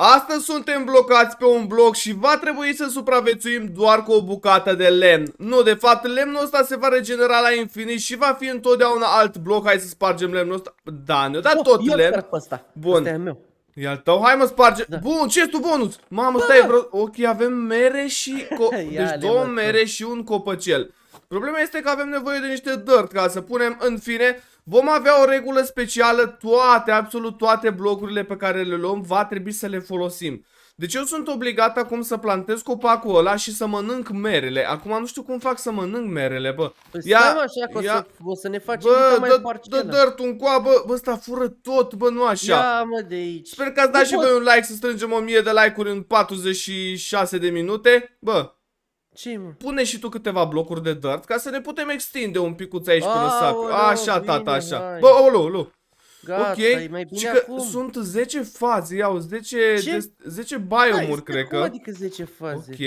Astăzi suntem blocați pe un bloc și va trebui să supraviețuim doar cu o bucată de lemn. Nu, de fapt, lemnul ăsta se va regenera la infinit și va fi întotdeauna alt bloc. Hai să spargem lemnul ăsta. Da, ne-a dat oh, tot lemn. ăsta. Bun. Asta e meu. Ia tău, hai mă sparge. Da. Bun, ce tu bonus? Mamă, stai, vreo... Ok, avem mere și... deci două mere și un copăcel. Problema este că avem nevoie de niște dirt ca să punem în fine Vom avea o regulă specială, toate, absolut toate blocurile pe care le luăm va trebui să le folosim. Deci eu sunt obligat acum să plantez copacul ăla și să mănânc merele. Acum nu știu cum fac să mănânc merele, bă. Păi ia, așa că ia, o, să, o să ne facem bă, mai dă, Bă, dă dirt un coa, bă, bă, ăsta fură tot, bă, nu așa. Ia, mă, de aici. Sper că ați dat și voi un like să strângem 1000 de like-uri în 46 de minute. Bă, ce mă? Pune și tu câteva blocuri de dirt ca să ne putem extinde un picuț aici până să Așa, tata, așa. Bă, olu, lu. Gata, ok, mai bine că acum. sunt 10 faze, iau, 10, 10 biomuri, cred că. adică 10 faze? Ok.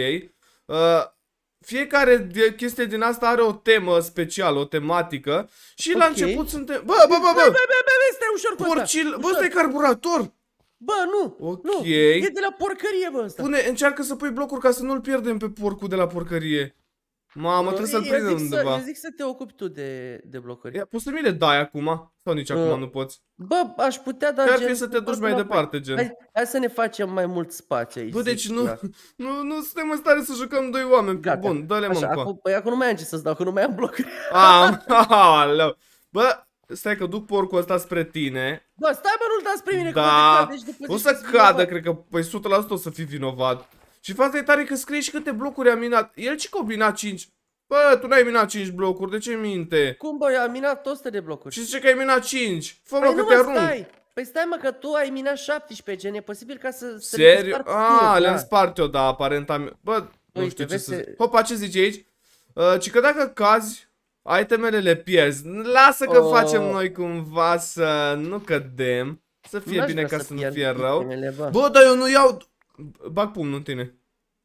Uh, fiecare chestie din asta are o temă specială, o tematică și okay. la început suntem... Bă, bă, bă, bă! Bă, bă, bă, bă bă, ușor bă, Porcil... bă, Bă, bă, bă, carburator! Bă, nu! Ok. Nu, e de la porcărie, bă, ăsta. Pune, încearcă să pui blocuri ca să nu-l pierdem pe porcul de la porcărie. Mamă, trebuie să-l prindem undeva. Să, zic să te ocupi tu de, de blocări. Ia, poți să mi le dai acum? Sau nici uh, acum nu poți? Bă, aș putea, dar... Chiar fi să te duci mai departe, gen. Hai, hai să ne facem mai mult spațiu aici. Bă, deci nu, da. nu, nu suntem în stare să jucăm doi oameni. Gata. Bun, dă-le mă acum, Păi acum nu mai am ce să-ți dau, că nu mai am blocuri. Am, ah, aleu. Bă, stai că duc porcul ăsta spre tine. Bă, stai bă, nu-l dați pe mine, da. că deci să cadă, cred că, păi 100% o să fii vinovat. Și fața e tare că scrie și câte blocuri a minat. El ce combina 5? Bă, tu n-ai minat 5 blocuri, de ce minte? Cum bă, am minat 100 de blocuri. Și zice că ai minat 5. Fă mă păi că te arunc. Stai. Păi stai mă că tu ai minat 17, gen, e posibil ca să... să Serios? Ah, le-am da. spart eu, da, aparent am... Bă, nu păi, știu ce să... Hopa, ce zice aici? Uh, ci că dacă cazi Itemele le pierzi. Lasă că oh. facem noi cumva să nu cădem. Să fie bine ca să, să nu fie rău. Itemele, bă. bă, dar eu nu iau... Bag pumnul în tine.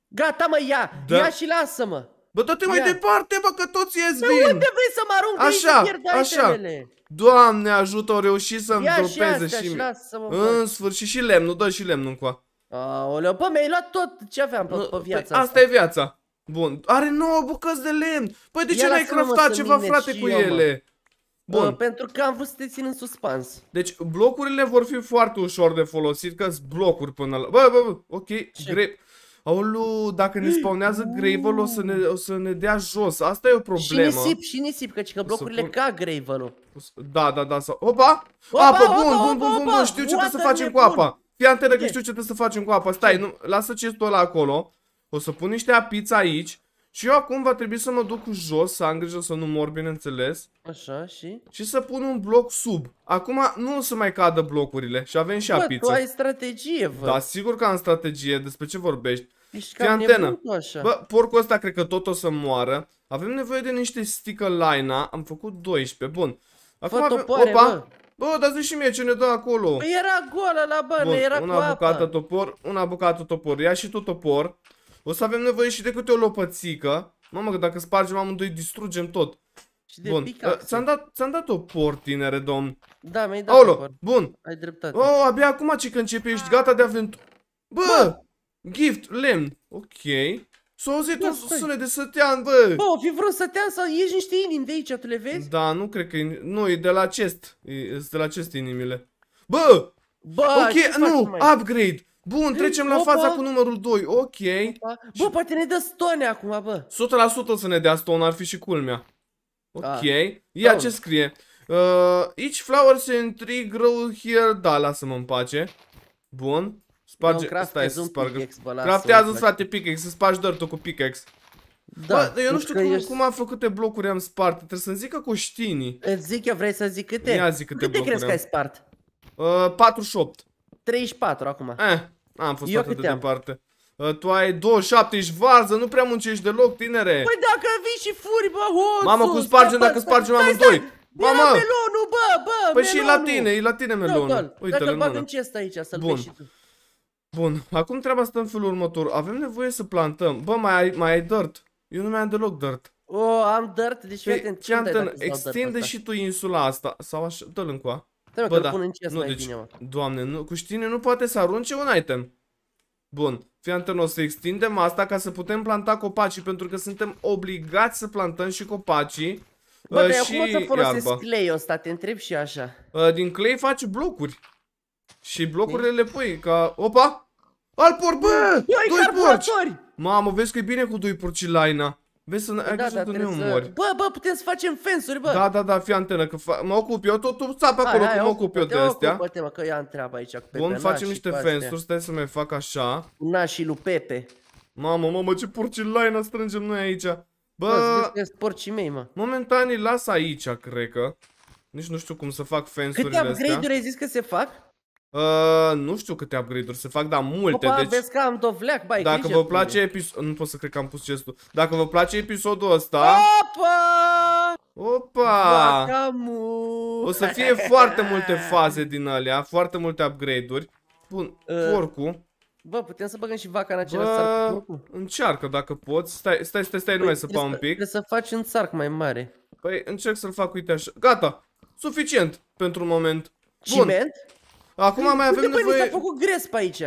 Gata, mă, ia! Da. Ia și lasă-mă! Bă, dă-te mai departe, bă, că toți ies vin! Da, unde vrei să mă arunc? Așa, să pierd așa. Doamne ajută, au reușit să-mi dropeze și, și, și În sfârșit și lemnul, dă și lemnul încoa. Aoleu, bă, mi-ai luat tot ce aveam pe, pe păi viața asta. Asta e viața. Bun, are 9 bucăți de lemn. Păi de ce n-ai craftat ceva, frate, cu eu, ele? Mă. Bun. Bă, uh, pentru că am vrut să te țin în suspans. Deci blocurile vor fi foarte ușor de folosit, că sunt blocuri până la... Bă, bă, bă, ok, grep. Aolu, dacă ne spawnează gravel o să ne, o să ne dea jos. Asta e o problemă. Și nisip, și nisip, căci că blocurile pun... ca gravel-ul. Da, da, da. Sau... Opa! opa! Apă, opa, bun, opa, bun, bun, bun, bun, știu ce trebuie să facem cu apa. Fii antenă că știu ce trebuie să facem cu apa. Stai, nu, lasă cestul ăla acolo. O să pun niște apiți aici. Și eu acum va trebui să mă duc jos, să am grijă să nu mor, bineînțeles. Așa, și? Și să pun un bloc sub. Acum nu o să mai cadă blocurile și avem și Bă, tu ai strategie, vă. Da, sigur că am strategie. Despre ce vorbești? Ești antenă. Așa. Bă, porcul ăsta cred că tot o să moară. Avem nevoie de niște sticker lina. Am făcut 12. Bun. Acum Fă topoare, Opa! Bă. Bă, dați și mie ce ne dă acolo. era goală la bani, era una cu una apă. topor, una bucată topor. Ia și tu topor. O să avem nevoie și de câte o lopățică. Mamă, că dacă spargem amândoi, distrugem tot. Și de Bun. Eh, ți-am dat, ți dat o portinere, domn. Da, mi-ai dat Aolo. o port. Bun. Ai dreptate. Oh, abia acum ce că începe, ești gata de aventură. Bă! bă! Gift, lemn. Ok. S-a auzit un sunet de sătean, bă! Bă, o fi vreun sătean sau ieși niște inimi de aici, tu le vezi? Da, nu cred că Nu, e de la acest. E, e de la acest inimile. Bă! Bă, Ok, nu, upgrade. Bun, trecem la Opa. faza cu numărul 2, ok. Opa. Bă, poate ne dă stone acum, bă. 100% să ne dea stone, ar fi și culmea. Ok, ah. ia Down. Da, ce scrie. Uh, each flower se intrigue grow here, da, lasă-mă în pace. Bun. Sparge, no, stai să spargă. Craftează-ți, frate, pickaxe, să spargi dirt cu pickaxe. Da, ba, eu nu știu cum, ești... cum am făcut câte blocuri am spart, trebuie să-mi zică cu știinii. Îți zic eu, vrei să zic câte? Ia zic câte, câte blocuri crezi am. că ai spart? Uh, 48. 34 acum. Eh, am fost Eu atât de am. departe. Uh, tu ai 27, ești varză, nu prea muncești deloc, tinere. Păi dacă vii și furi, bă, hoțu! Mamă, cum spargem dacă spargem amândoi! Bă, mă! melonul, bă, bă, Păi și la tine, e la tine melonul. Uite-l în mână. în cesta aici, să-l vezi și tu. Bun, acum treaba stă în felul următor. Avem nevoie să plantăm. Bă, mai ai, mai ai dirt. Eu nu mai am deloc dirt. O, oh, am dirt, deci păi, atent. ce am Extinde și tu insula asta. Sau așa, dă-l încoa. Da, mă, Bă, că da. pun în chest nu, mai deci, bine, mă. Doamne, nu, cu știne nu poate să arunce un item. Bun, fiantă, o să extindem asta ca să putem planta copacii, pentru că suntem obligați să plantăm și copacii. Bă, uh, și acum să folosesc iarba. clay ăsta, te întreb și așa. Uh, din clay faci blocuri. Și blocurile le pui ca... Opa! Al porc, bă! Doi porci! Mamă, vezi că e bine cu doi porci laina. Vezi să păi ai da, da, ne umori. Să... Bă, bă, putem să facem fensuri, bă. Da, da, da, fii antenă, că fa... mă ocup eu, tot tu țap acolo, hai, hai, mă ocup eu de astea. Ocupă-te, mă, că ia aici cu Vom facem niște fensuri, stai să mai fac așa. Na și lui Pepe. Mamă, mamă, ce porcilaina strângem noi aici. Bă, porcii mei, mă. Momentan îi las aici, cred că. Nici nu știu cum să fac fensurile astea. Câte upgrade-uri ai zis că se fac? Uh, nu știu câte upgrade-uri se fac, dar multe. Opa, deci, vezi că am dovleac, bai, Dacă vă place episodul... Nu pot să cred că am pus gestul. Dacă vă place episodul ăsta... Opa! Opa! O să fie foarte multe faze din alea, foarte multe upgrade-uri. Bun, uh, ă, porcul. Bă, putem să băgăm și vaca în același țarc Încearcă dacă poți. Stai, stai, stai, stai, numai păi să pau un pic. Trebuie să faci un țarc mai mare. Păi încerc să-l fac, uite așa. Gata! Suficient pentru un moment. Bun. Ciment? Acum păi, mai avem Uite, nevoie... Uite, făcut gres pe aici.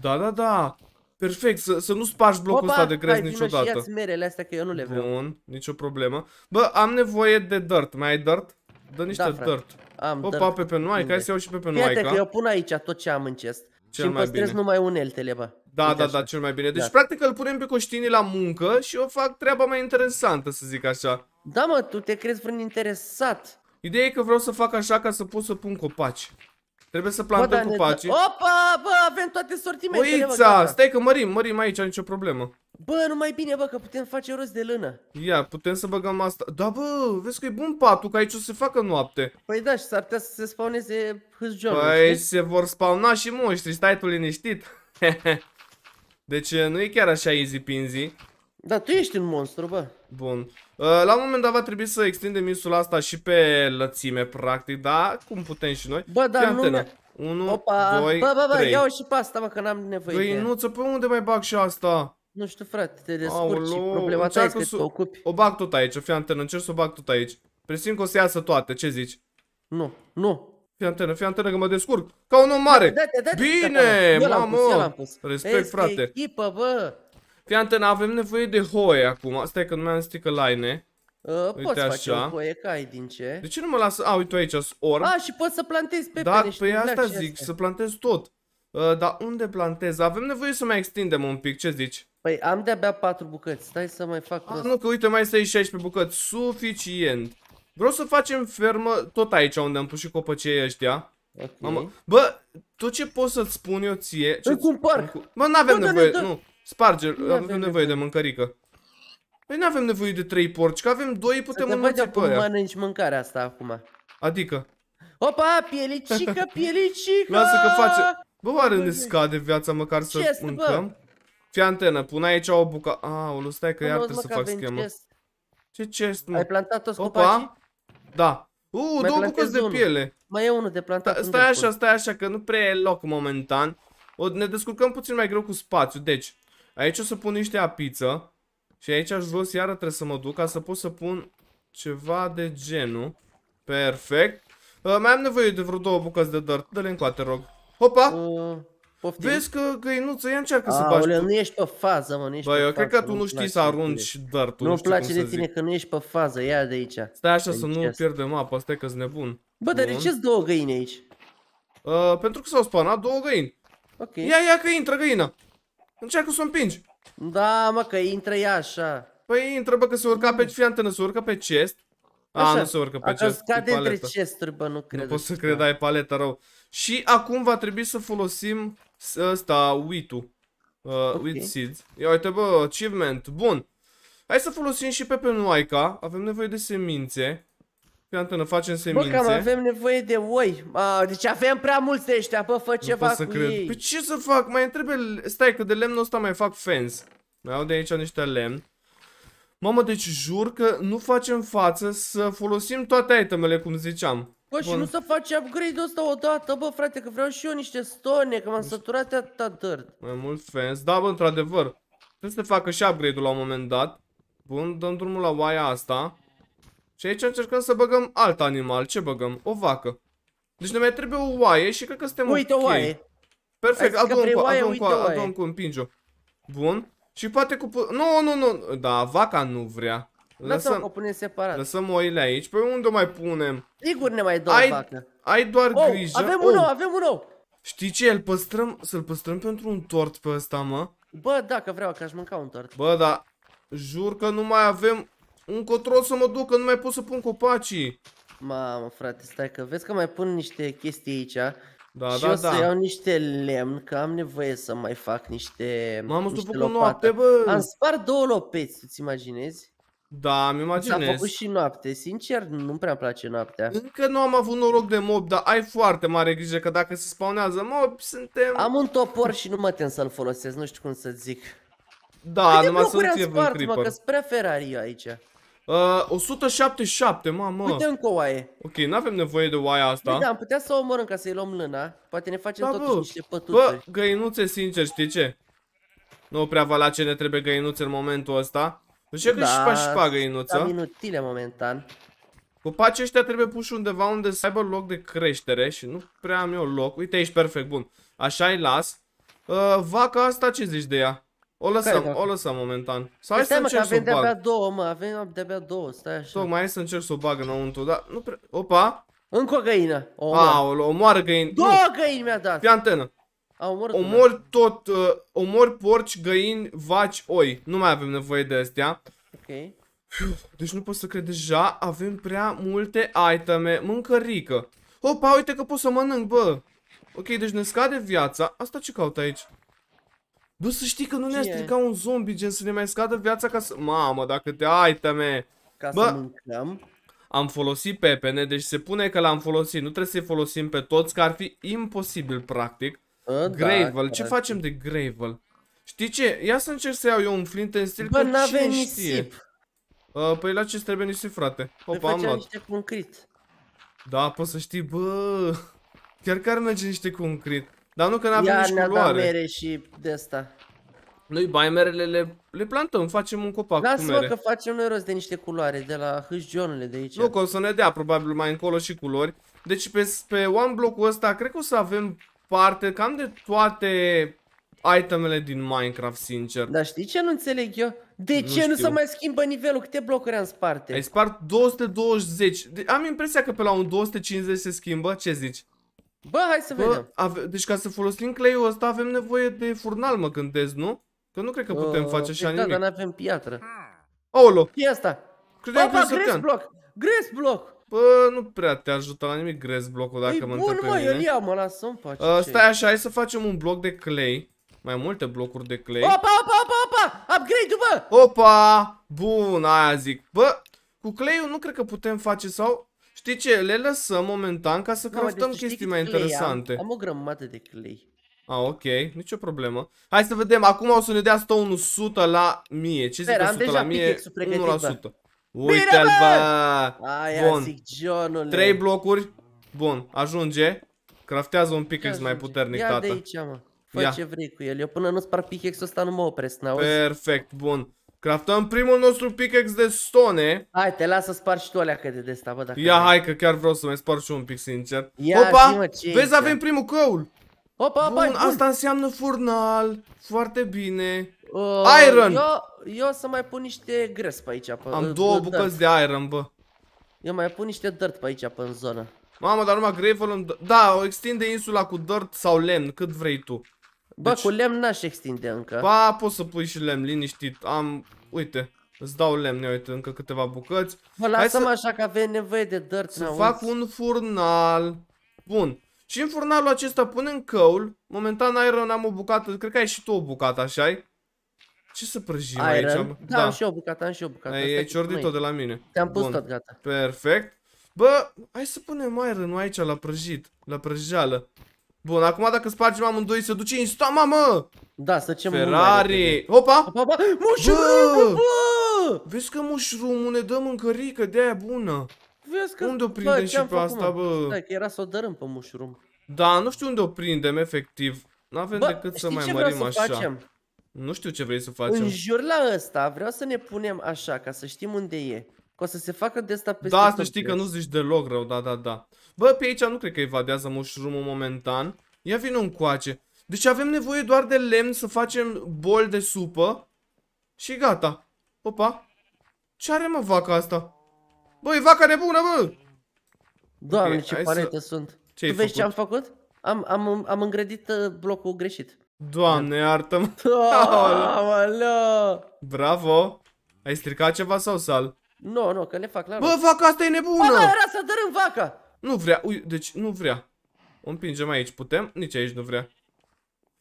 Da, da, da. Perfect, să, să nu spargi blocul Opa, ăsta de gres niciodată. Hai, merele astea că eu nu le vreau. Bun, nicio problemă. Bă, am nevoie de dirt. Mai ai dirt? Dă niște da, dirt. Am Opa, dirt. pepe nu ai, hai să iau și pepe nu ai. că eu pun aici tot ce am în chest. Cel și mai bine. numai uneltele, bă. Da, Uite da, așa. da, cel mai bine. Deci, da. practic, îl punem pe coștinii la muncă și o fac treaba mai interesantă, să zic așa. Da, mă, tu te crezi vreun interesat. Ideea e că vreau să fac așa ca să pot să pun copaci. Trebuie să plantăm cu copacii. Opa, bă, avem toate sortimentele, Uița, stai că mărim, mărim aici, nicio problemă. Bă, nu mai bine, bă, că putem face rost de lână. Ia, putem să băgăm asta. Da, bă, vezi că e bun patul, că aici o să se facă noapte. Păi da, și s-ar putea să se spawneze hâzjonul. Păi, știi? se vor spawna și monștri, stai tu liniștit. deci nu e chiar așa easy peasy. Da, tu ești un monstru, bă. Bun. Uh, la un moment dat va trebui să extindem insula asta și pe lățime, practic, da? Cum putem și noi. Bă, dar nu... 1, da. Opa. 2, bă, bă, bă, iau și pe asta, mă, că n-am nevoie Băi, de nu, ea. pe unde mai bag și asta? Nu știu, frate, te descurci. Aolo, Problema ta este să... te ocupi. O bag tot aici, fii antenă, încerc să o bag tot aici. Presim că o să iasă toate, ce zici? Nu, nu. Fii antenă, fii antenă că mă descurc. Ca un om mare. Da, da, da, Bine, mamă. Respect, frate. echipă, bă. Fiantă, avem nevoie de hoie acum. Stai că nu mai am stică line. Uh, poți poți face o hoie, că ai din ce. De ce nu mă lasă? A, uite aici, orb. A, și poți să plantezi pe Da, pe păi asta zic, astea. să plantez tot. Uh, dar unde plantez? Avem nevoie să mai extindem un pic, ce zici? Păi am de-abia patru bucăți, stai să mai fac Ah, nu, că uite, mai stai 16 bucăți, suficient. Vreau să facem fermă tot aici unde am pus și copăcei ăștia. Okay. Mamă. Bă, tot ce pot să-ți spun eu ție... Ce cumpăr! Bă, n-avem nevoie, nu. Sparge, avem, avem nevoie de mâncărică. Păi nu avem nevoie de trei porci, că avem doi, putem înmulți pe aia. mănânci mâncarea asta acum. Adică? Opa, pielicică, pielicică! Lasă că face... Bă, oare ne scade viața măcar să este, mâncăm? Bă? Fii antenă, pun aici o buca... Aoleu, stai că iar trebuie să fac schemă. Ce chest, mă? Ai plantat toți Opa. copacii? Da. Uuu, două bucăți de piele. Mai e unul de plantat. stai așa, stai așa, că nu prea e loc momentan. O, ne descurcăm puțin mai greu cu spațiu, deci... Aici o să pun niște apiță. Și aici jos iară trebuie să mă duc ca să pot să pun ceva de genul. Perfect. Uh, mai am nevoie de vreo două bucăți de dirt. Dă-le încoate, rog. Hopa! Uh, poftim. Vezi că găinuță ea încearcă A, să bagi. Aolea, nu ești pe fază, mă, nu ești Bă, pe eu fază, cred că tu nu știi să arunci dirt Nu-mi place de tine că nu ești pe fază, ia de aici. Stai așa de să nu asta. pierdem apă, stai că-s nebun. Bă, dar de ce-s două găini aici? Uh, pentru că s-au spanat două găini. Ok. Ia, ia că intră găina. Încearcă să o împingi. Da, mă, că intră ea așa. Păi intră, bă, că se urca pe... Fii antenă, se urcă pe chest. A, nu se urcă pe chest. scade între chesturi, bă, nu cred. Nu poți să cred, ai paleta rău. Și acum va trebui să folosim ăsta, wheat-ul. Uh, okay. Wheat seeds. Ia uite, bă, achievement. Bun. Hai să folosim și pepenoaica. Avem nevoie de semințe. Fii atunci, facem semințe. Bă, cam avem nevoie de oi. A, deci avem prea mulți de ăștia, bă, fă ceva să cu cred. ei. Păi ce să fac? Mai întrebe... Stai, că de lemnul ăsta mai fac fans. Mai au de aici niște lemn. Mamă, deci jur că nu facem față să folosim toate itemele, cum ziceam. Bă, și nu să faci upgrade-ul ăsta odată, bă, frate, că vreau și eu niște stone, că m-am săturat de atâta dirt. Mai mult fans. Da, bă, într-adevăr. Trebuie să facă și upgrade-ul la un moment dat. Bun, dăm drumul la oaia asta. Și aici încercăm să băgăm alt animal. Ce băgăm? O vacă. Deci ne mai trebuie o oaie și cred că suntem Uite okay. o oaie. Perfect, adun cu, adun cu, adun cu, împinge-o. Bun. Și poate cu... Nu, nu, nu. Da, vaca nu vrea. Lăsăm, o punem separat. Lăsăm oile aici. Păi unde o mai punem? Sigur ne mai dă ai, vacă. Ai doar oh, grijă. Avem un nou, oh. avem un nou. Știi ce? Îl păstrăm, să-l păstrăm pentru un tort pe ăsta, mă. Bă, da, că vreau, că aș mânca un tort. Bă, da, jur că nu mai avem un control să mă duc, că nu mai pot să pun copacii. Mamă, frate, stai că vezi că mai pun niște chestii aici. Da, și da, o să da. iau niște lemn, că am nevoie să mai fac niște Mamă, niște făcut noapte, bă! Am spart două lopeți, tu imaginezi? Da, mi imaginez. S-a făcut și noapte. Sincer, nu prea place noaptea. Încă nu am avut noroc de mob, dar ai foarte mare grijă că dacă se spawnează mob, suntem... Am un topor și nu mă tem să-l folosesc, nu știu cum să zic. Da, Câte numai să nu fie un creeper. Mă, că prea Ferrari eu aici. Uh, 177, mamă. Uite încă o oaie. Ok, nu avem nevoie de oaia asta. Bine, păi da, am putea să o omorâm ca să-i luăm lâna. Poate ne facem da, totuși bă. niște pătuțe. Bă, găinuțe, sincer, știi ce? Nu prea vă la ce ne trebuie găinuțe în momentul ăsta. Așa da, că și faci pa găinuță. Da, inutile momentan. Copacii ăștia trebuie puși undeva unde să aibă loc de creștere și nu prea am eu loc. Uite, ești perfect, bun. Așa îi las. Uh, vaca asta, ce zici de ea? O lăsăm, o lăsăm momentan. Păi să hai să încerc să o bag. de două, mă, avem de-abia două, stai așa. Tocmai hai să încerc să o bag înăuntru, dar nu prea... Opa! Încă o găină. O Aolo, omoară găini. Două găini mi-a dat. Pe antenă. A, omor, tot, uh, omor porci, găini, vaci, oi. Nu mai avem nevoie de astea. Ok. Fiu, deci nu pot să cred, deja avem prea multe iteme, rică. Opa, uite că pot să mănânc, bă. Ok, deci ne scade viața. Asta ce caut aici? Bă, să știi că nu ne-a stricat un zombie, gen să ne mai scadă viața ca să... Mamă, dacă te ai me! Ca Bă, să mâncăm. Am folosit pepene, deci se pune că l-am folosit. Nu trebuie să-i folosim pe toți, că ar fi imposibil, practic. A, da, Gravel, da, ce facem de Gravel? Știi ce? Ia să încerc să iau eu un flint în stil, Bă, n-avea nisip! Uh, păi la ce trebuie nisip, frate? Opa, am luat. niște concret. Da, poți să știi, bă... Chiar că ar merge niște concret. Dar nu că n-avem nici culoare. mere și de asta. Noi merele le, le plantăm, facem un copac Lasă cu mere. că facem noi rost de niște culoare, de la hâșgionele de aici. Nu, că o să ne dea probabil mai încolo și culori. Deci pe, pe one block-ul ăsta cred că o să avem parte cam de toate itemele din Minecraft, sincer. Dar știi ce nu înțeleg eu? De nu ce știu. nu se mai schimbă nivelul? Câte blocuri am sparte? Ai spart 220. Am impresia că pe la un 250 se schimbă. Ce zici? Bă, hai să Bă, vedem. Ave- deci ca să folosim cleiul ăsta avem nevoie de furnal, mă gândesc, nu? Că nu cred că putem uh, face așa deci da, nimic. Da, dar n-avem piatră. Aolo! E asta? Credeam că e bloc! Gres bloc! Bă, nu prea te ajută la nimic gres blocul dacă e păi mă bun, mă, eu ia, mă, lasă-mi face ă, uh, Stai așa, hai să facem un bloc de clay Mai multe blocuri de clay Opa, opa, opa, opa, upgrade-ul, bă! Opa, bun, aia zic Bă, cu clay-ul nu cred că putem face sau... Știi ce? Le lăsăm momentan ca să craftăm deci chestii mai interesante. Am, am o grămadă de clay. Ah, ok, nicio problemă. Hai să vedem, acum o să ne dea stone 100 la 1000. Ce zic Sper, 100 la 1000? 1%. Uite-l, bă! Bun. Trei blocuri. Bun, ajunge. Craftează un pickaxe mai puternic, tata. Ia de aici, mă. Fă ce vrei cu el. Eu până nu spar pickaxe-ul ăsta nu mă opresc, n-auzi? Perfect, bun. Craftăm primul nostru pickaxe de stone. Hai, te las să spar și tu alea că de desta, bă, dacă Ia, vrei. hai, că chiar vreau să mai spar și un pic, sincer. Ia, Opa, vezi, avem primul coal. Opa, Bun, bai, asta înseamnă furnal. Foarte bine. Uh, iron. Eu, eu o să mai pun niște grăs pe aici. Pe, Am două dirt. bucăți de iron, bă. Eu mai pun niște dirt pe aici, pe în zonă. Mamă, dar numai gravel Da, o extinde insula cu dirt sau lemn, cât vrei tu. Bă, deci... cu lemn n-aș extinde încă. Ba, poți să pui și lemn, liniștit. Am, uite, îți dau lemn, ia uite, încă câteva bucăți. Bă, lasă-mă să... așa că avem nevoie de dărți, Să fac un furnal. Bun. Și în furnalul acesta punem căul. Momentan iron am o bucată, cred că ai și tu o bucată, așa -i? Ce să prăjim iron? aici? Am... Da, da, am și eu bucată, am și eu bucată. Ai, ai ciordit-o de la mine. Te-am pus Bun. tot, gata. Perfect. Bă, hai să punem iron aici la prăjit, la prăjeală. Bun, acum dacă spargem amândoi se duce insta, mamă! Da, să zicem Ferrari! Opa! Opa, opa! Mushroom, bă! Vezi că mushroom ne dă mâncărică de aia bună. Vezi că... Unde o da, prindem bă, și pe asta, bă? Da, că era să o dărâm pe mushroom. Da, nu știu unde o prindem, efectiv. N-avem decât să mai mărim așa. Facem? Nu știu ce vrei să facem. În jur la ăsta vreau să ne punem așa, ca să știm unde e că o să se facă de asta peste Da, să știi că nu zici deloc rău, da, da, da. Bă, pe aici nu cred că evadează mushroom momentan. Ia un coace. Deci avem nevoie doar de lemn să facem bol de supă și gata. Opa. Ce are mă vaca asta? Băi, vaca nebună, bă! Doamne, okay, ce parete să... sunt. Ce tu vezi făcut? ce am făcut? Am, am, am îngrădit uh, blocul greșit. Doamne, iartă-mă! Bravo! Ai stricat ceva sau sal? Nu, no, nu, no, că le fac la Bă, vaca asta e nebună! Bă, era să dărâm vaca! Nu vrea, ui, deci nu vrea. O împingem aici, putem? Nici aici nu vrea.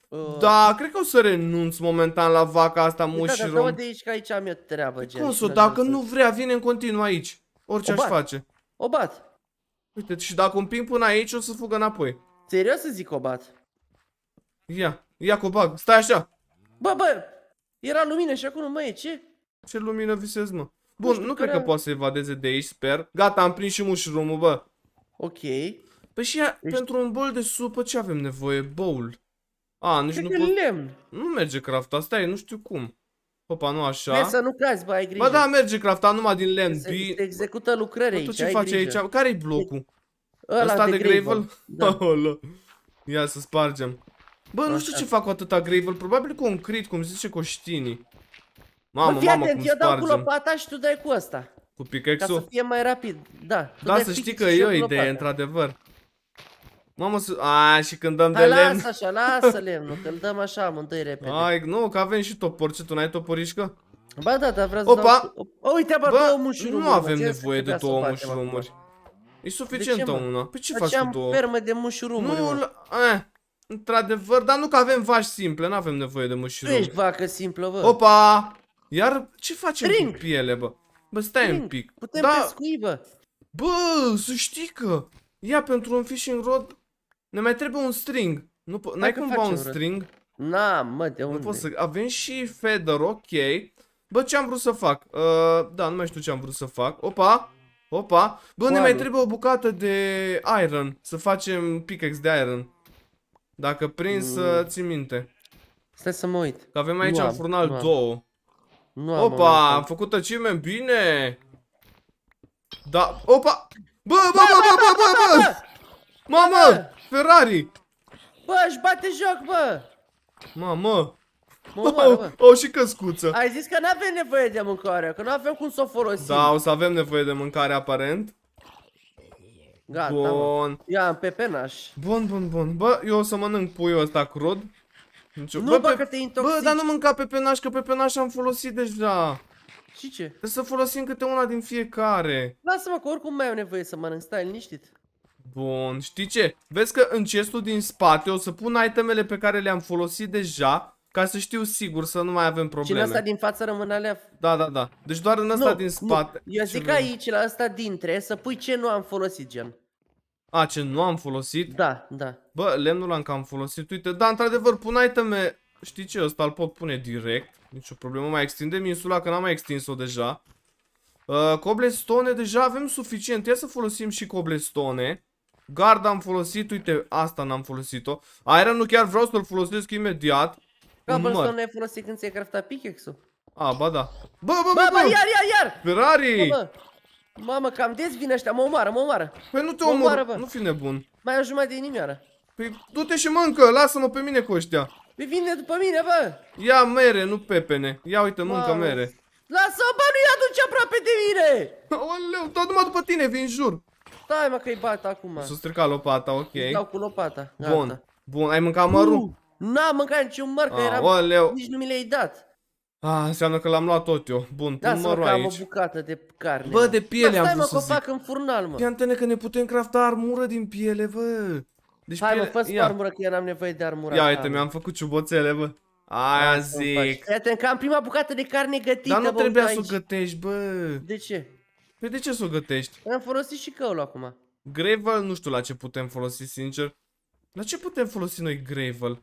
Uh... Da, cred că o să renunț momentan la vaca asta păi, mușirom. Da, dar de aici, că aici am eu treabă, păi, gen. Cum să, dacă nu vrea, vine în continuu aici. Orice aș face. O bat. Uite, și dacă împing până aici, o să fugă înapoi. Serios să zic o bat? Ia, ia cu bag, stai așa. Bă, bă, era lumină și acum nu mai e, ce? Ce lumină visez, mă? Bun, nu, deci nu cred că poate să evadeze de aici, sper. Gata, am prins și mushroom bă. Ok. Păi și ea, Ești... pentru un bol de supă ce avem nevoie? Bowl. A, nici cred nu pot... lemn. Nu merge craft asta, e, nu știu cum. Opa, nu așa. Vezi să nu cazi, bă, ai grijă. Bă, da, merge crafta numai din lemn. Se Bi... execută lucrări aici, ce ai face grijă. aici? Care-i blocul? Asta de, de gravel? gravel? Da. Olo. Ia să spargem. Bă, nu știu ce fac cu atâta gravel, probabil cu un cum zice Coștinii. Mamă, mamă, atent, cum eu dau cu lopata și tu dai cu asta. Cu pickaxe-ul? Ca să fie mai rapid, da. Tu da, să știi că e o idee, într-adevăr. Mamă, su a, și când dăm Hai, de lemn... lasă așa, lasă lemnul, că îl dăm așa amândoi repede. Ai, nu, că avem și topor, ce, tu n-ai toporișcă? Ba da, dar vreau să Opa! Dau... uite, bă, bă, două mușurumuri, Nu avem nevoie de două mușurumuri. E suficientă una. Păi ce faci cu două? fermă de mușurumuri, Nu, eh, Într-adevăr, dar nu că avem vaci simple, nu avem nevoie de mușurumuri. Tu ești vacă simplă, bă. Opa! Iar ce facem Drink. cu piele, bă? Bă, stai Drink. un pic. Putem da. pescui, bă. Bă, să știi că... Ia, pentru un fishing rod ne mai trebuie un string. Nu N-ai cumva un string? Na, mă, de unde? Nu pot să... Avem și feather, ok. Bă, ce am vrut să fac? Uh, da, nu mai știu ce am vrut să fac. Opa! Opa! Bă, Oare. ne mai trebuie o bucată de iron. Să facem pickaxe de iron. Dacă prins, mm. ții minte. Stai să mă uit. Că avem aici nu am, în furnal două. Nu am Opa, am făcut achievement, bine! Da, opa! Bă, bă, bă, bă, bă, bă, bă! Mamă, Ferrari! Bă, își bate joc, bă! Mamă! au și căscuță. Ai zis că nu avem nevoie de mâncare, că nu avem cum să o folosim. Da, o să avem nevoie de mâncare aparent. Gata, bun. Mă. Ia, pe penaș. Bun, bun, bun. Bă, eu o să mănânc puiul ăsta crud. Nicio... Nu, bă, bă, că te intoxici. Bă, dar nu mânca pe penaș, că pe penaș am folosit deja. Și ce? Trebuie să folosim câte una din fiecare. Lasă-mă că oricum mai au nevoie să mănânc, stai liniștit. Bun, știi ce? Vezi că în chestul din spate o să pun itemele pe care le-am folosit deja ca să știu sigur să nu mai avem probleme. Și în asta din față rămâne alea... Da, da, da. Deci doar în asta nu, din spate. Nu. Eu zic ce aici, la asta dintre, să pui ce nu am folosit, gen. A, ce nu am folosit? Da, da. Bă, lemnul am folosit. Uite, da, într-adevăr, pun iteme. Știi ce? Ăsta îl pot pune direct. Nici o problemă. Mai extindem insula, că n-am mai extins-o deja. Uh, cobblestone deja avem suficient. Ia să folosim și cobblestone. Gard am folosit. Uite, asta n-am folosit-o. Iron nu chiar vreau să-l folosesc imediat. Cobblestone ai folosit când ți-ai craftat pickaxe-ul. A, ba da. Bă, bă, bă, bă, bă, iar, iar, iar! Ferrari! Bă, bă. Mamă, cam des vin ăștia, mă omoară, mă omoară. Păi nu te omor, omoară, nu fi nebun. Mai o jumătate de inimioară. Păi du-te și mâncă, lasă-mă pe mine cu ăștia. Păi vine după mine, bă. Ia mere, nu pepene. Ia uite, Mamă. mâncă mere. Lasă-o, bă, nu-i aduce aproape de mine. Aoleu, tot numai după tine, vin jur. Stai, mă, că-i bat acum. S-a stricat lopata, ok. Îi dau cu lopata. Gata. Bun, bun, ai mâncat mărul? Uh, N-am mâncat niciun măr, că era... Nici nu mi le-ai dat. A, ah, înseamnă că l-am luat tot eu. Bun, da, pun mărul aici. Da, o bucată de carne. Bă, de piele da, am vrut să zic. fac în furnal, mă. Fii că ne putem crafta armură din piele, bă. Deci Hai, piele... mă, fă-ți armură, că eu n-am nevoie de armură. Ia uite, mi-am făcut ciuboțele, bă. Aia Hai, zic. Iată, că am prima bucată de carne gătită, Dar nu bă, trebuia să o gătești, bă. De ce? Păi de ce să o gătești? Am folosit și căul acum. Gravel, nu știu la ce putem folosi, sincer. La ce putem folosi noi gravel?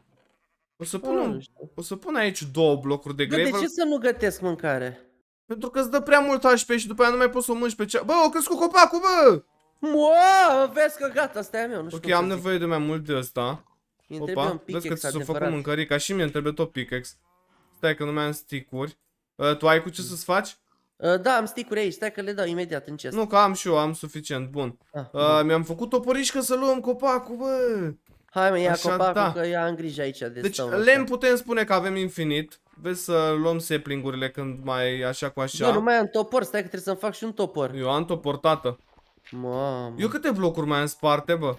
O să ah, pun, o să pun aici două blocuri de grave. De ce să nu gătesc mâncare? Pentru că îți dă prea mult HP și după aia nu mai poți să o mânci pe cea... Bă, o cu copacul, bă! Mă, vezi că gata, asta e meu, nu știu Ok, am nevoie de mai mult de asta. Opa, vezi că ți-o făcut mâncărica și mie îmi trebuie tot pickaxe. Stai că nu mai am sticuri. Uh, tu ai cu ce să-ți faci? Uh, da, am sticuri aici, stai că le dau imediat în chest. Nu, că am și eu, am suficient, bun. Ah, uh, Mi-am făcut o porișcă să luăm copacul, bă! Hai mă, ia Așa, copacul da. că ia în grijă aici de Deci len putem spune că avem infinit. Vezi să luăm seplingurile când mai așa cu așa. Eu nu mai am topor, stai că trebuie să-mi fac și un topor. Eu am topor, tată. Mamă. Eu câte blocuri mai am sparte, bă?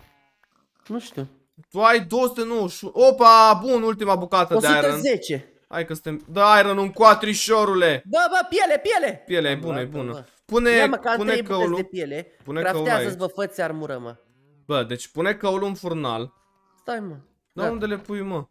Nu știu. Tu ai 291. Opa, bun, ultima bucată 110. de iron. Hai că suntem... Da, iron în coatrișorule. Bă, bă, piele, piele. Piele, e bună, e bună. Bă. Pune, Ia, mă, pune căulul. De piele. Pune căulul aici. Craftează-ți, bă, fă-ți armură, mă. Bă, deci pune căulul în furnal. Stai, mă. Dar da. unde le pui, mă?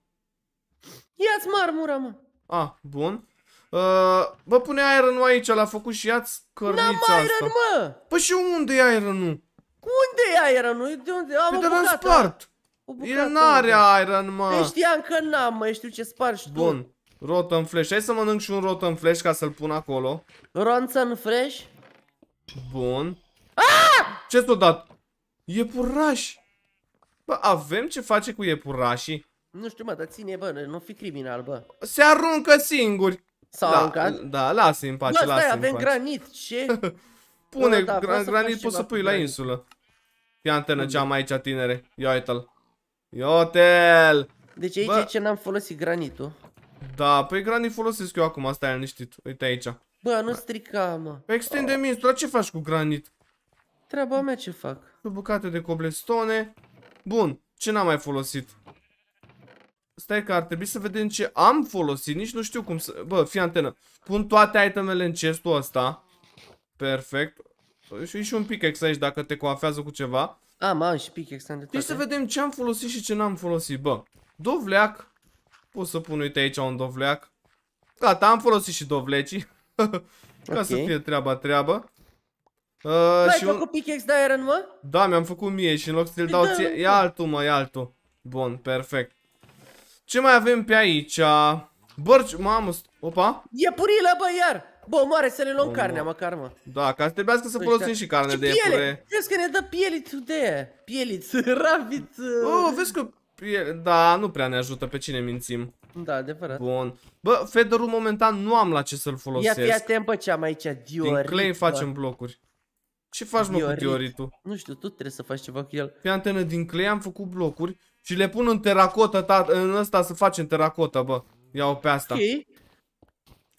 Ia-ți marmura, mă. A, bun. Uh, bă, pune iron aici, l-a făcut și ia-ți cărnița N-am iron, asta. mă! Păi și unde e iron-ul? Unde e iron-ul? De unde? Am păi da. o bucată. spart. bucată, El da, n-are iron, mă. Deci știam că n-am, mă, știu ce spargi Bun. tu. Bun. Rotten flash. Hai să mănânc și un rotten flash ca să-l pun acolo. Rotten flash? Bun. Ah! Ce ți-o dat? E puraș. Bă, avem ce face cu iepurașii? Nu știu, mă, dar ține, bă, nu fi criminal, bă. Se aruncă singuri. S-au da, aruncat? Da, lasă-i în pace, lasă-i avem pace. granit, ce? Pune bă, da, gran, granit, poți să pui la insulă. Ia antenă ce am aici, tinere. Ia uite-l. -l. Deci aici bă. e ce n-am folosit granitul. Da, păi granit folosesc eu acum, asta e liniștit. Uite aici. Bă, nu strica, mă. Păi extinde oh. minți, ce faci cu granit? Treaba mea ce fac. Bucate de coblestone. Bun, ce n-am mai folosit? Stai că ar trebui să vedem ce am folosit, nici nu știu cum să... Bă, fii antenă. Pun toate itemele în chestul ăsta. Perfect. Și și un pickaxe aici dacă te coafează cu ceva. mă, am și pickaxe am de toate. Deci să vedem ce am folosit și ce n-am folosit, bă. Dovleac. Pot să pun, uite aici, un dovleac. Gata, am folosit și dovlecii. Ca okay. să fie treaba Treaba. Uh, Bă, și făcut un... pickaxe de iron, mă? Da, mi-am făcut mie și în loc să l dau ție... Ia altul, mă, ia altul. Bun, perfect. Ce mai avem pe aici? Bărci, mamă, opa. Iepurilă, bă, iar! Bă, mare, să ne luăm Bă, carnea, măcar, mă. Da, ca să trebuiască să păi folosim și carne și de piele. iepure. Vezi că ne dă pielițul de aia. Pieliț, rabbit. Uh. Oh, vezi că... piele... Da, nu prea ne ajută pe cine mințim. Da, adevărat. Bun. Bă, federul momentan nu am la ce să-l folosesc. Ia fii atent, bă, ce am aici, Dior. Din clay facem blocuri. Ce faci mă Diorit. cu Tioritul? Nu știu, tu trebuie să faci ceva cu el. Pe antenă din clei am făcut blocuri și le pun în teracotă, ta, în ăsta să facem teracotă, bă. Iau pe asta. Okay.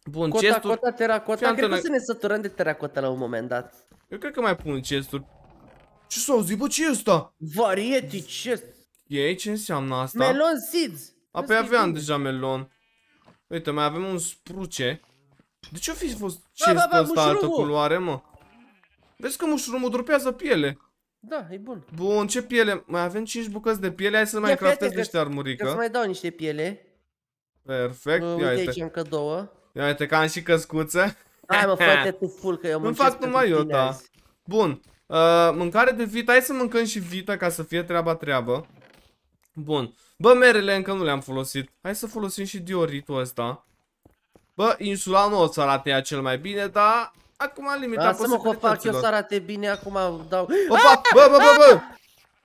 Bun, cota, chesturi... cota, teracota, cred că să ne săturăm de teracotă la un moment dat. Eu cred că mai pun chesturi. Ce s-au zis, bă, ce e ăsta? Varieti chest. Ei, ce înseamnă asta? Melon seeds. Apoi aveam aveam deja melon. Uite, mai avem un spruce. De ce-o fi fost chestul ăsta altă culoare, mă? Vezi că mușurul mă drupează piele. Da, e bun. Bun, ce piele? Mai avem 5 bucăți de piele, hai să mai craftez niște armurică. Să mai dau niște piele. Perfect, uh, ia uite. aici încă două. Ia uite că am și căscuță. Hai mă, frate, tu full că eu muncesc Îmi fac numai eu, da. Azi. Bun. Uh, mâncare de vită, hai să mâncăm și vită ca să fie treaba treabă. Bun. Bă, merele încă nu le-am folosit. Hai să folosim și dioritul ăsta. Bă, insula nu o să arate ea cel mai bine, dar Acum am limitat Lasă mă că o fac eu să arate bine, acum dau... Opa, ah! bă, bă, bă, bă! Ah!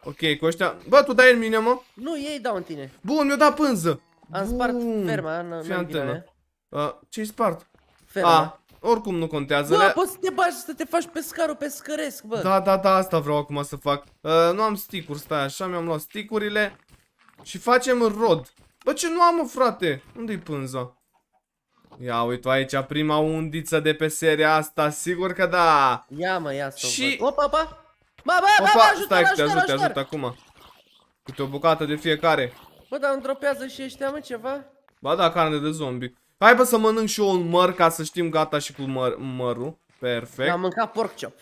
Ok, cu ăștia... Bă, tu dai în mine, mă? Nu, ei dau în tine. Bun, mi-o dat pânză. Am Bun. spart ferma, nu antenă. Uh, Ce-i spart? Ferma. A, oricum nu contează. Bă, poți să te bagi, să te faci pescarul pescăresc, bă. Da, da, da, asta vreau acum să fac. Uh, nu am sticuri, stai așa, mi-am luat sticurile. Și facem rod. Bă, ce nu am, mă, frate? Unde-i pânza? Ia uite aici prima undiță de pe seria asta, sigur că da. Ia mă, ia să Și... Văd. Opa, opa. Ba, ba, opa, ba, ajută, stai, ajută, ajută, ajută acum. Câte o bucată de fiecare. Bă, dar îmi dropează și ăștia, mă, ceva? Ba da, carne de zombi. Hai bă să mănânc și eu un măr ca să știm gata și cu măr mărul. Perfect. Am mâncat pork chop.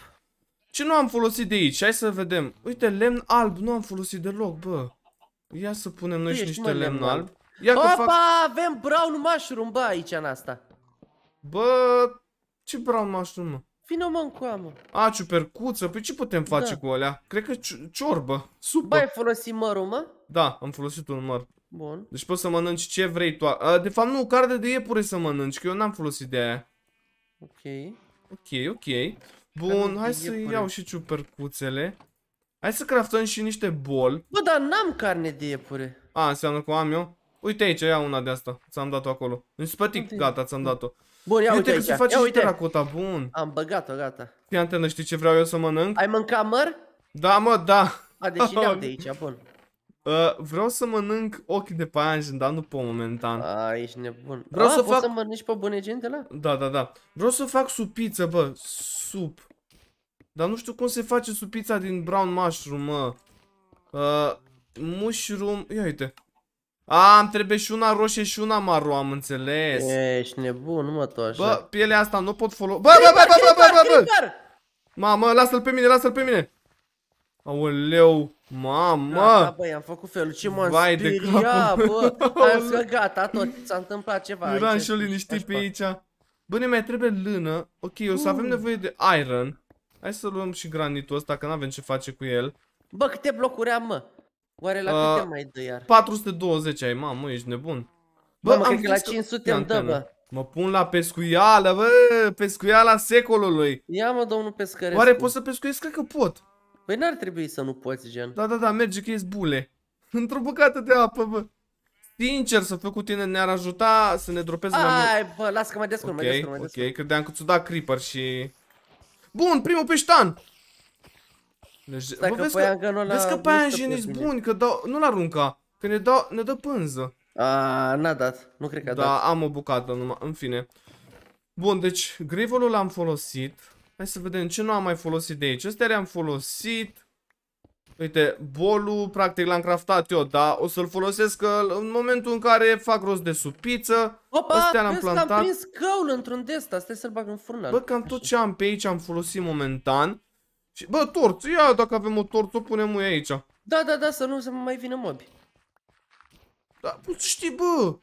Ce nu am folosit de aici? Hai să vedem. Uite, lemn alb nu am folosit deloc, bă. Ia să punem noi păi și niște lemn alb. alb. Ia Opa, fac... avem brown mushroom, bă, aici în asta. Bă, ce brown mushroom, mă? Vină mă încoa, mă. A, ciupercuță? Păi ce putem face da. cu alea? Cred că ciorbă, supă. Bă, ai folosit mărul, mă? Da, am folosit un măr. Bun. Deci poți să mănânci ce vrei tu. A, de fapt, nu, carne de iepure să mănânci, că eu n-am folosit de aia. Ok. Ok, ok. Bun, hai să iau și ciupercuțele. Hai să craftăm și niște bol. Bă, dar n-am carne de iepure. A, înseamnă că am eu? Uite aici, ia una de asta. Ți-am dat-o acolo. În deci, spătic, gata, ți-am dat-o. Bun, ia uite, uite aici. se face ia, uite. bun. Am băgat-o, gata. Fii antenă, știi ce vreau eu să mănânc? Ai mâncat măr? Da, mă, da. A, deci iau de aici, bun. Uh, vreau să mănânc ochi de paianjen, dar nu pot momentan. A, ești nebun. Vreau A, să fac... să mănânci pe bune gen de la? Da, da, da. Vreau să fac supiță, bă. Sup. Dar nu știu cum se face supița din brown mushroom, mă. Uh, mushroom... Ia uite. A, îmi trebuie și una roșie și una maro, am înțeles. Ești nebun, mă, tu așa. Bă, pielea asta nu pot folosi. Bă, bă, bă, bă, bă, bă, bă, bă. Mamă, lasă-l pe mine, lasă-l pe mine. Aoleu, mamă. Da, Da i-am făcut felul ce m-am Vai de cap. bă. Am gata, tot s-a întâmplat ceva. Eram și o liniștit pe aici. Bă, ne mai trebuie lână. Ok, o să avem uh. nevoie de iron. Hai să luăm și granitul ăsta, că n-avem ce face cu el. Bă, câte blocuri am, mă? Oare la uh, câte mai dă iar? 420 ai, mamă, ești nebun. Bă, mă, am cred că la 500 îmi dă, bă. Mă pun la pescuială, bă, pescuiala secolului. Ia mă, domnul pescăresc. Oare pot să pescuiesc? Cred că pot. Păi n-ar trebui să nu poți, gen. Da, da, da, merge că ești bule. Într-o bucată de apă, bă. Sincer, să fiu cu tine, ne-ar ajuta să ne dropez mai mult. Ai, bă, las că mai descurc, okay, mai descurc, mai descurc. Ok, credeam că ți-o da creeper și... Bun, primul peștan! Stai Bă, că vezi, păi că, încă nu vezi că pe aia genii buni, că dau, nu-l arunca, că ne, dau, ne dă pânză. A, n-a dat, nu cred că a da, dat. Da, am o bucată numai, în fine. Bun, deci grivolul l-am folosit. Hai să vedem ce nu am mai folosit de aici. Astea le-am folosit. Uite, bolul practic l-am craftat eu, da? O să-l folosesc în momentul în care fac rost de supiță. Opa, Astea l-am plantat. am prins căul într-un desta, stai să-l bag în furnal. Bă, cam tot ce am pe aici am folosit momentan. Și, bă, torț, ia, dacă avem o torț, o punem noi aici. Da, da, da, să nu se mai vină mobi. Da, bă, știi, bă.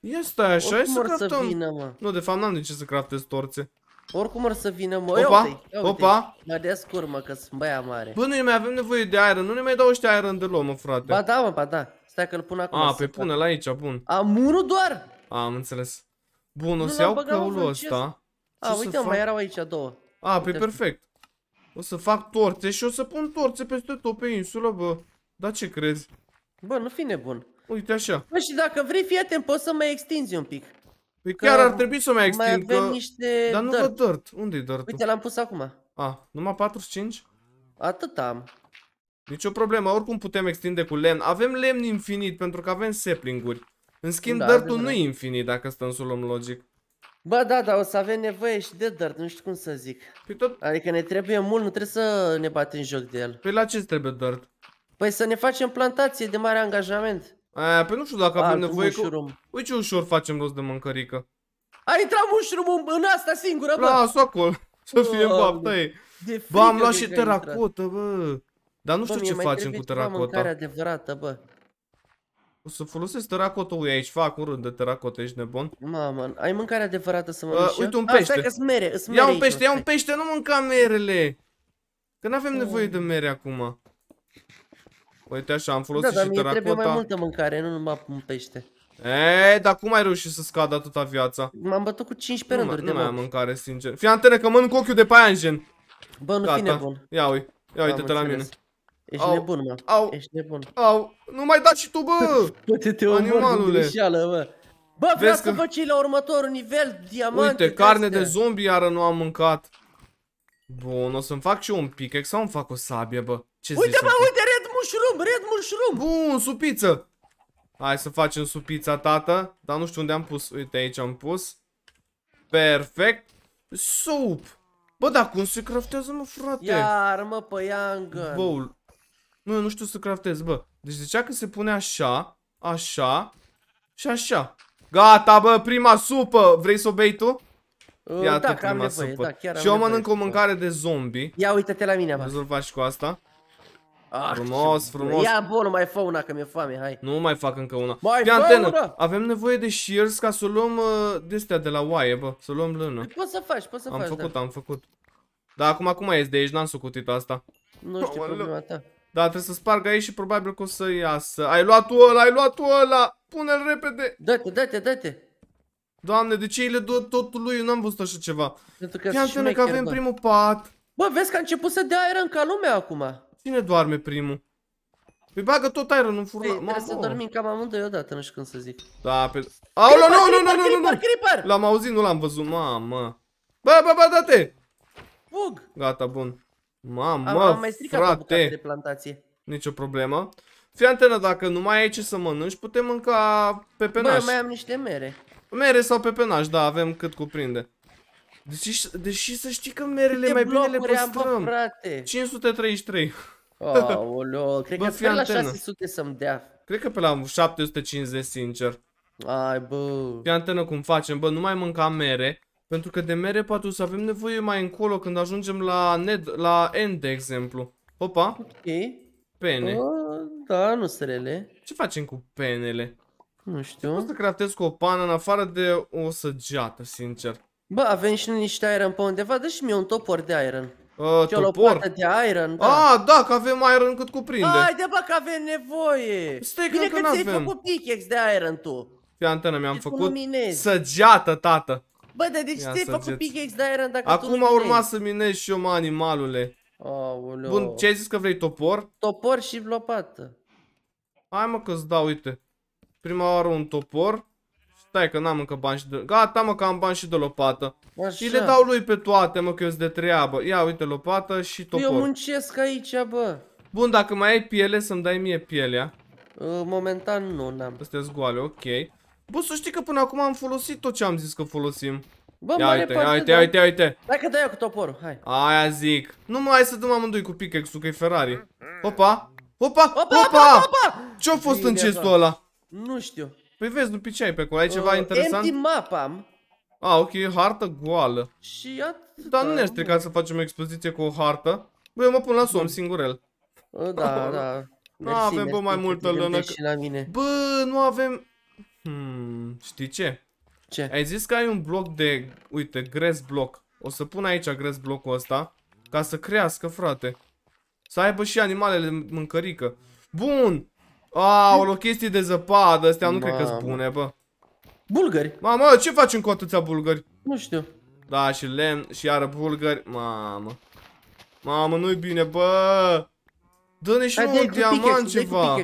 Ia stai așa, Oricum hai să craftăm. Să vină, mă. Nu, de fapt n-am de ce să craftez torțe. Oricum ar să vină, mă, opa, ia uite, ia opa. Mă descurc, mă, că sunt băia mare. Bă, noi mai avem nevoie de aer, nu ne mai dau ăștia în deloc, mă, frate. Ba da, mă, ba da. Stai că-l pun acum. A, pe pune la aici, bun. Am unul doar? A, am înțeles. Bun, o să iau căulul ăsta. A, uite, mai erau aici două. A, pe păi perfect. O să fac torțe și o să pun torțe peste tot pe insulă, bă. Da ce crezi? Bă, nu fi nebun. Uite așa. Bă, și dacă vrei, fii atent, poți să mai extinzi un pic. Păi că chiar ar trebui să mai extind, mai avem că... niște Dar nu dirt. văd dirt. Unde-i dirt Uite, l-am pus acum. A, ah, numai 45? Atât am. Nicio problemă, oricum putem extinde cu lemn. Avem lemn infinit, pentru că avem sapling-uri. În schimb, da, dirt nu e infinit, dacă stăm să luăm logic. Bă, da, dar o să avem nevoie și de Dirt, nu știu cum să zic. Păi tot... Adică ne trebuie mult, nu trebuie să ne batem joc de el. Păi la ce trebuie Dirt? Păi să ne facem plantație de mare angajament. Aia, păi nu știu dacă avem nevoie mushroom. că... Uite ce ușor facem rost de mâncărică. A intrat mushroom în asta singură, bă! Las-o acolo, să fie în bapta ei. Bă, am luat și teracotă, bă. Dar nu știu bă, ce facem cu teracota. Bă, mi-e mai trebuie adevărată, bă. O să folosesc teracotul aici, fac urând de teracot, ești nebun. Mamă, ai mâncare adevărată să mănânci? Uh, uite un ah, pește. Ah, stai mere, mere ia un pește, ia un pește, nu mânca merele. Că n-avem mm. nevoie de mere acum. Uite așa, am folosit da, dar și teracota. Da, trebuie mai multă mâncare, nu numai un pește. Eee, dar cum ai reușit să scadă atâta viața? M-am bătut cu 15 rânduri nu de Nu mai am mâncare, sincer. Fii antenă că mănânc ochiul de paianjen. Bă, nu Gata. fi nebun. Ia, ui. ia da, uite-te la mine. Ești au, nebun, mă. Au, Ești nebun. Au, nu mai dai și tu, bă! Poate te omor din greșeală, bă. Bă, vreau Vezi să că... faci la următorul nivel, diamante, Uite, carne de zombie iară nu am mâncat. Bun, o să-mi fac și un pickaxe sau îmi fac o sabie, bă? Ce uite, zici, bă, fi? uite, red mushroom, red mushroom! Bun, supiță! Hai să facem supița, tată. Dar nu știu unde am pus. Uite, aici am pus. Perfect. Sup! Bă, dar cum se craftează, mă, frate? Iar, mă, pe Bă, nu, nu știu să craftez, bă. Deci zicea că se pune așa, așa și așa. Gata, bă, prima supă. Vrei să o bei tu? Uh, Iată da, prima am nevoie, supă. Da, chiar și eu mănânc o mâncare de zombie. Ia uite-te la mine, bă. Rezolvat faci cu asta. Ah, frumos, frumos. Ia, bă, nu mai fă una, că mi-e foame, hai. Nu mai fac încă una. Mai Pe antenă, una. avem nevoie de shears ca să luăm uh, de-astea de la oaie, bă. Să luăm lână. Păi poți să faci, poți să am faci, Am făcut, da. am făcut. Dar acum, cum mai ies de aici? N-am sucutit asta. Nu știu problema ta. Da, trebuie să sparg aici și probabil că o să iasă. Ai luat-o ăla, ai luat-o ăla! Pune-l repede! Dă-te, dă-te, dă-te! Doamne, de ce le dă totul lui? N-am văzut așa ceva. Pentru că, Ia că avem bă. primul pat. Bă, vezi că a început să dea iron ca lumea acum. Cine doarme primul? Păi bagă tot iron în furna. trebuie să dormim cam amândoi odată, nu știu cum să zic. Da, pe... Aula, nu, nu, nu, nu, nu, nu! L-am auzit, nu l-am văzut, mamă. Bă, bă, bă, dă Fug! Gata, bun. Mamă, am, am mai stricat frate. de plantație. Nicio problemă. Fii antenă, dacă nu mai ai ce să mănânci, putem mânca pepenaș. Bă, mai am niște mere. Mere sau pepenaș, da, avem cât cuprinde. Deși, deși să știi că merele mai bine le păstrăm. Am, bă, frate? 533. Aoleo, cred bă, că pe la 600 să-mi dea. Cred că pe la 750, sincer. Ai, bă. Fii antenă cum facem, bă, nu mai mâncam mere. Pentru că de mere poate o să avem nevoie mai încolo când ajungem la, Ned, la N, de exemplu. Opa. Ok. Pene. Uh, da, nu strele. Ce facem cu penele? Nu știu. Poți să craftez cu o pană în afară de o săgeată, sincer. Bă, avem și niște iron pe undeva, dă și mie un topor de iron. Uh, și o de iron, da. Ah, da, că avem iron cât cuprinde. Haide, bă, că avem nevoie. Stai Bine că, că ți-ai făcut pickaxe de iron tu. Pe antenă mi-am făcut luminezi. săgeată, tată. Bă, de deci ți-ai făcut pickaxe de iron dacă Acum tu nu urma să minezi și eu, mă, animalule. Aoleo. Bun, ce ai zis că vrei, topor? Topor și lopată. Hai mă că-ți dau, uite. Prima oară un topor. Stai că n-am încă bani și de... Gata mă că am bani și de lopată. Așa. Și le dau lui pe toate mă că eu de treabă. Ia uite lopată și topor. Eu muncesc aici bă. Bun, dacă mai ai piele să-mi dai mie pielea. Uh, momentan nu n-am. Astea goale, ok. Bă, să știi că până acum am folosit tot ce am zis că folosim. Bă, ia uite, parte, uite, ia uite, uite. că dai eu cu toporul, hai. Aia zic. Nu mai să dăm amândoi cu pickaxe-ul, că e Ferrari. Opa! Opa! Opa! Opa! opa! Ce-a fost Bine, în chestul ăla? Nu știu. Păi vezi, nu piceai pe acolo, ai ceva uh, interesant? Empty map am. A, ok, hartă goală. Și atâta, Dar nu ne-aș strica să facem o expoziție cu o hartă. eu mă pun la som singurel. Uh, da, da. Nu avem, bă, mai multă lână. Bă, nu avem... Hmm, știi ce? Ce? Ai zis că ai un bloc de, uite, grass bloc. O să pun aici grass blocul ăsta, ca să crească, frate. Să aibă și animalele mâncărică. Bun! o chestie de zăpadă, astea nu cred că spune, bă. Bulgări. Mamă, ce facem cu atâția bulgări? Nu știu. Da, și lemn, și iară bulgări. Mamă. Mamă, nu-i bine, bă! Dă-ne și Hai, un diamant ceva.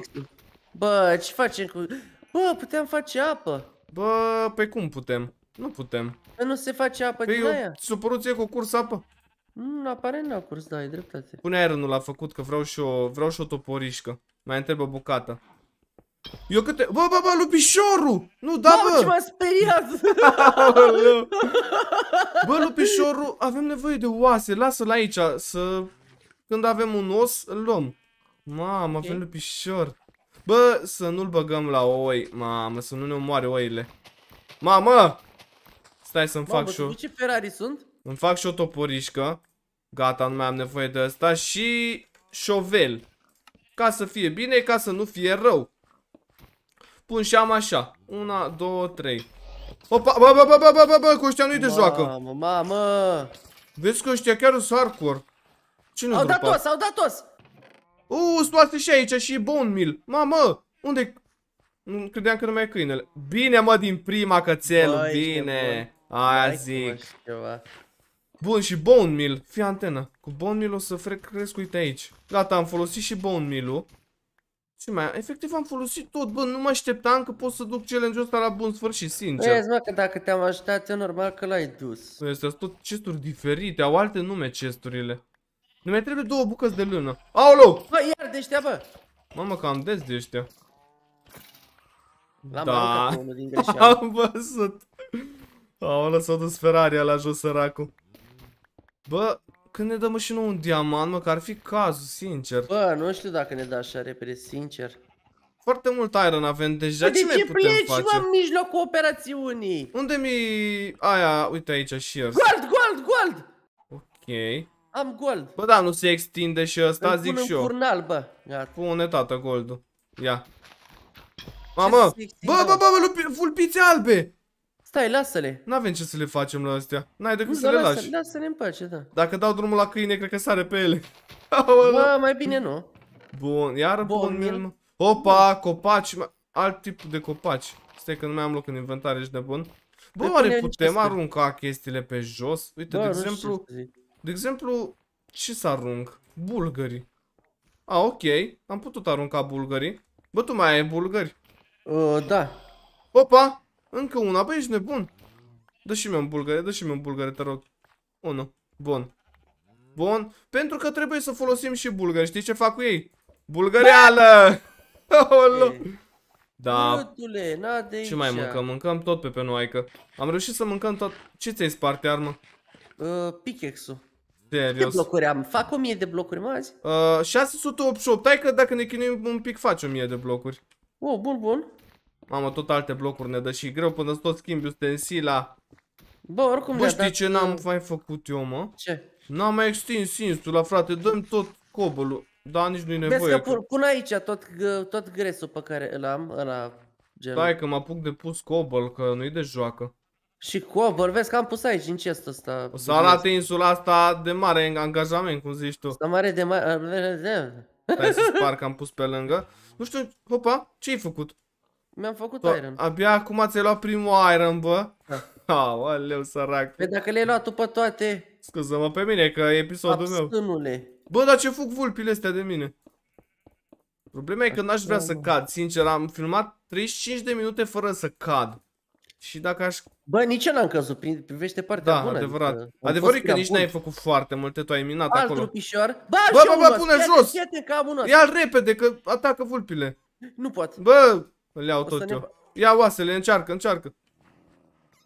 Bă, ce facem cu... Bă, putem face apă. Bă, pe cum putem? Nu putem. Bă, nu se face apă pe păi din aia. Supăruție cu curs apă? Nu, mm, apare n-a curs, da, ai dreptate. Pune l la făcut, că vreau și o, vreau și o toporișcă. Mai întrebă bucată. Eu câte... Bă, bă, bă, lupișorul! Nu, da, bă! bă! ce m-a speriat! bă, lupișorul, avem nevoie de oase, lasă-l aici, să... Când avem un os, îl luăm. Mamă, avem okay. lupișor. Bă, să nu-l băgăm la oi. Mamă, să nu ne omoare oile. Mamă! Stai să-mi fac și eu. ce Ferrari sunt? Îmi fac și o toporișcă. Gata, nu mai am nevoie de asta. Și șovel. Ca să fie bine, ca să nu fie rău. Pun și am așa. Una, două, trei. Opa, bă, bă, bă, bă, bă, bă, bă, cu ăștia nu-i de joacă. Mamă, mamă. Vezi că ăștia chiar sunt hardcore. Ce nu Au dat toți, au dat toți. Uuu, stoate și aici și bon mil. Mamă, unde... Nu credeam că nu mai e câinele. Bine, mă, din prima cățelul, Bă, bine. Aia Hai zic. Bun, și bone meal. Fii antena. Cu bone meal o să cresc, uite aici. Gata, am folosit și bone meal-ul. Ce mai, efectiv am folosit tot, bă, nu mă așteptam că pot să duc challenge-ul ăsta la bun sfârșit, sincer. Vezi, mă, că dacă te-am ajutat, e normal că l-ai dus. Păi, sunt tot chesturi diferite, au alte nume chesturile. Nu mai trebuie două bucăți de lână. Aolo! Bă, iar de ăștia, bă! Mamă, am des de ăștia. L-am da. unul din greșeală. Am văzut. Am lăsat dus Ferrari la jos, săracul. Bă, când ne dăm și nou un diamant, mă, că ar fi cazul, sincer. Bă, nu știu dacă ne dă așa repede, sincer. Foarte mult iron avem deja, de ce mai păi putem pleci, face? De ce în mijlocul operațiunii? Unde mi... Aia, uite aici, shears. Gold, gold, gold! Ok. Am gold. Bă, da, nu se extinde și ăsta, Îmi zic și eu. Curnal, bă. Iar. Pune, tată, goldul. Ia. Mamă! Bă, bă, bă, bă, vulpițe albe! Stai, lasă-le. N-avem ce să le facem la astea. N-ai decât nu, să le lasă, lași. Lasă-le în pace, da. Dacă dau drumul la câine, cred că sare pe ele. bă, mai bine nu. Bun, iar bun bun Opa, copaci, alt tip de copaci. Stai că nu mai am loc în inventar, ești nebun. Bă, oare putem arunca chestiile pe jos? Uite, Bă, de exemplu, de exemplu, ce să arunc? bulgari. A, ok. Am putut arunca bulgari. Bă, tu mai ai bulgări? Uh, da. Opa! Încă una. Bă, ești nebun. Dă și mie un bulgare, dă și mie un bulgare, te rog. Unu. Bun. Bun. Pentru că trebuie să folosim și bulgari. Știi ce fac cu ei? Bulgăreală! da. Bătule, ce mai mâncăm? Mâncăm tot pe penuaică. Am reușit să mâncăm tot... Ce ți-ai spart arma? Uh, pickaxe-ul. Serios. Câte blocuri am? Fac 1000 de blocuri, mă, azi? Uh, 688, hai că dacă ne chinuim un pic faci 1000 de blocuri. Oh, bun, bun. Mamă, tot alte blocuri ne dă și greu până tot schimbi ustensila. Bă, oricum Bă, știi ce n-am uh, mai făcut eu, mă? Ce? N-am mai extins sinsul la frate, dăm tot cobălul. Da, nici nu-i nevoie. Vezi că pun, pun aici tot, tot gresul pe care îl am, ăla... Gen... Stai că mă apuc de pus cobăl, că nu-i de joacă. Și o, oh, vorbesc că am pus aici în chest ăsta. O să arate insula asta de mare angajament, cum zici tu. Asta mare de mare... Da. Stai să spar că am pus pe lângă. Nu știu, hopa, ce-ai făcut? Mi-am făcut da, iron. Abia acum ți-ai luat primul iron, bă. Da. Aoleu, sărac. Păi dacă le-ai luat tu pe toate... Scuză-mă pe mine, că e episodul meu. Bă, dar ce fug vulpile astea de mine? Problema e că n-aș vrea să da, cad, sincer, am filmat 35 de minute fără să cad. Și dacă aș Bă, nici eu n-am căzut, privește partea da, bună. adevărat. Adică, adevărat că nici n-ai făcut foarte multe, tu ai minat Altru acolo. Pișor. Bă, bă, bă, bă, pune jos! ia repede, că atacă vulpile. Nu pot. Bă, îl iau tot ne... Ia oasele, încearcă, încearcă.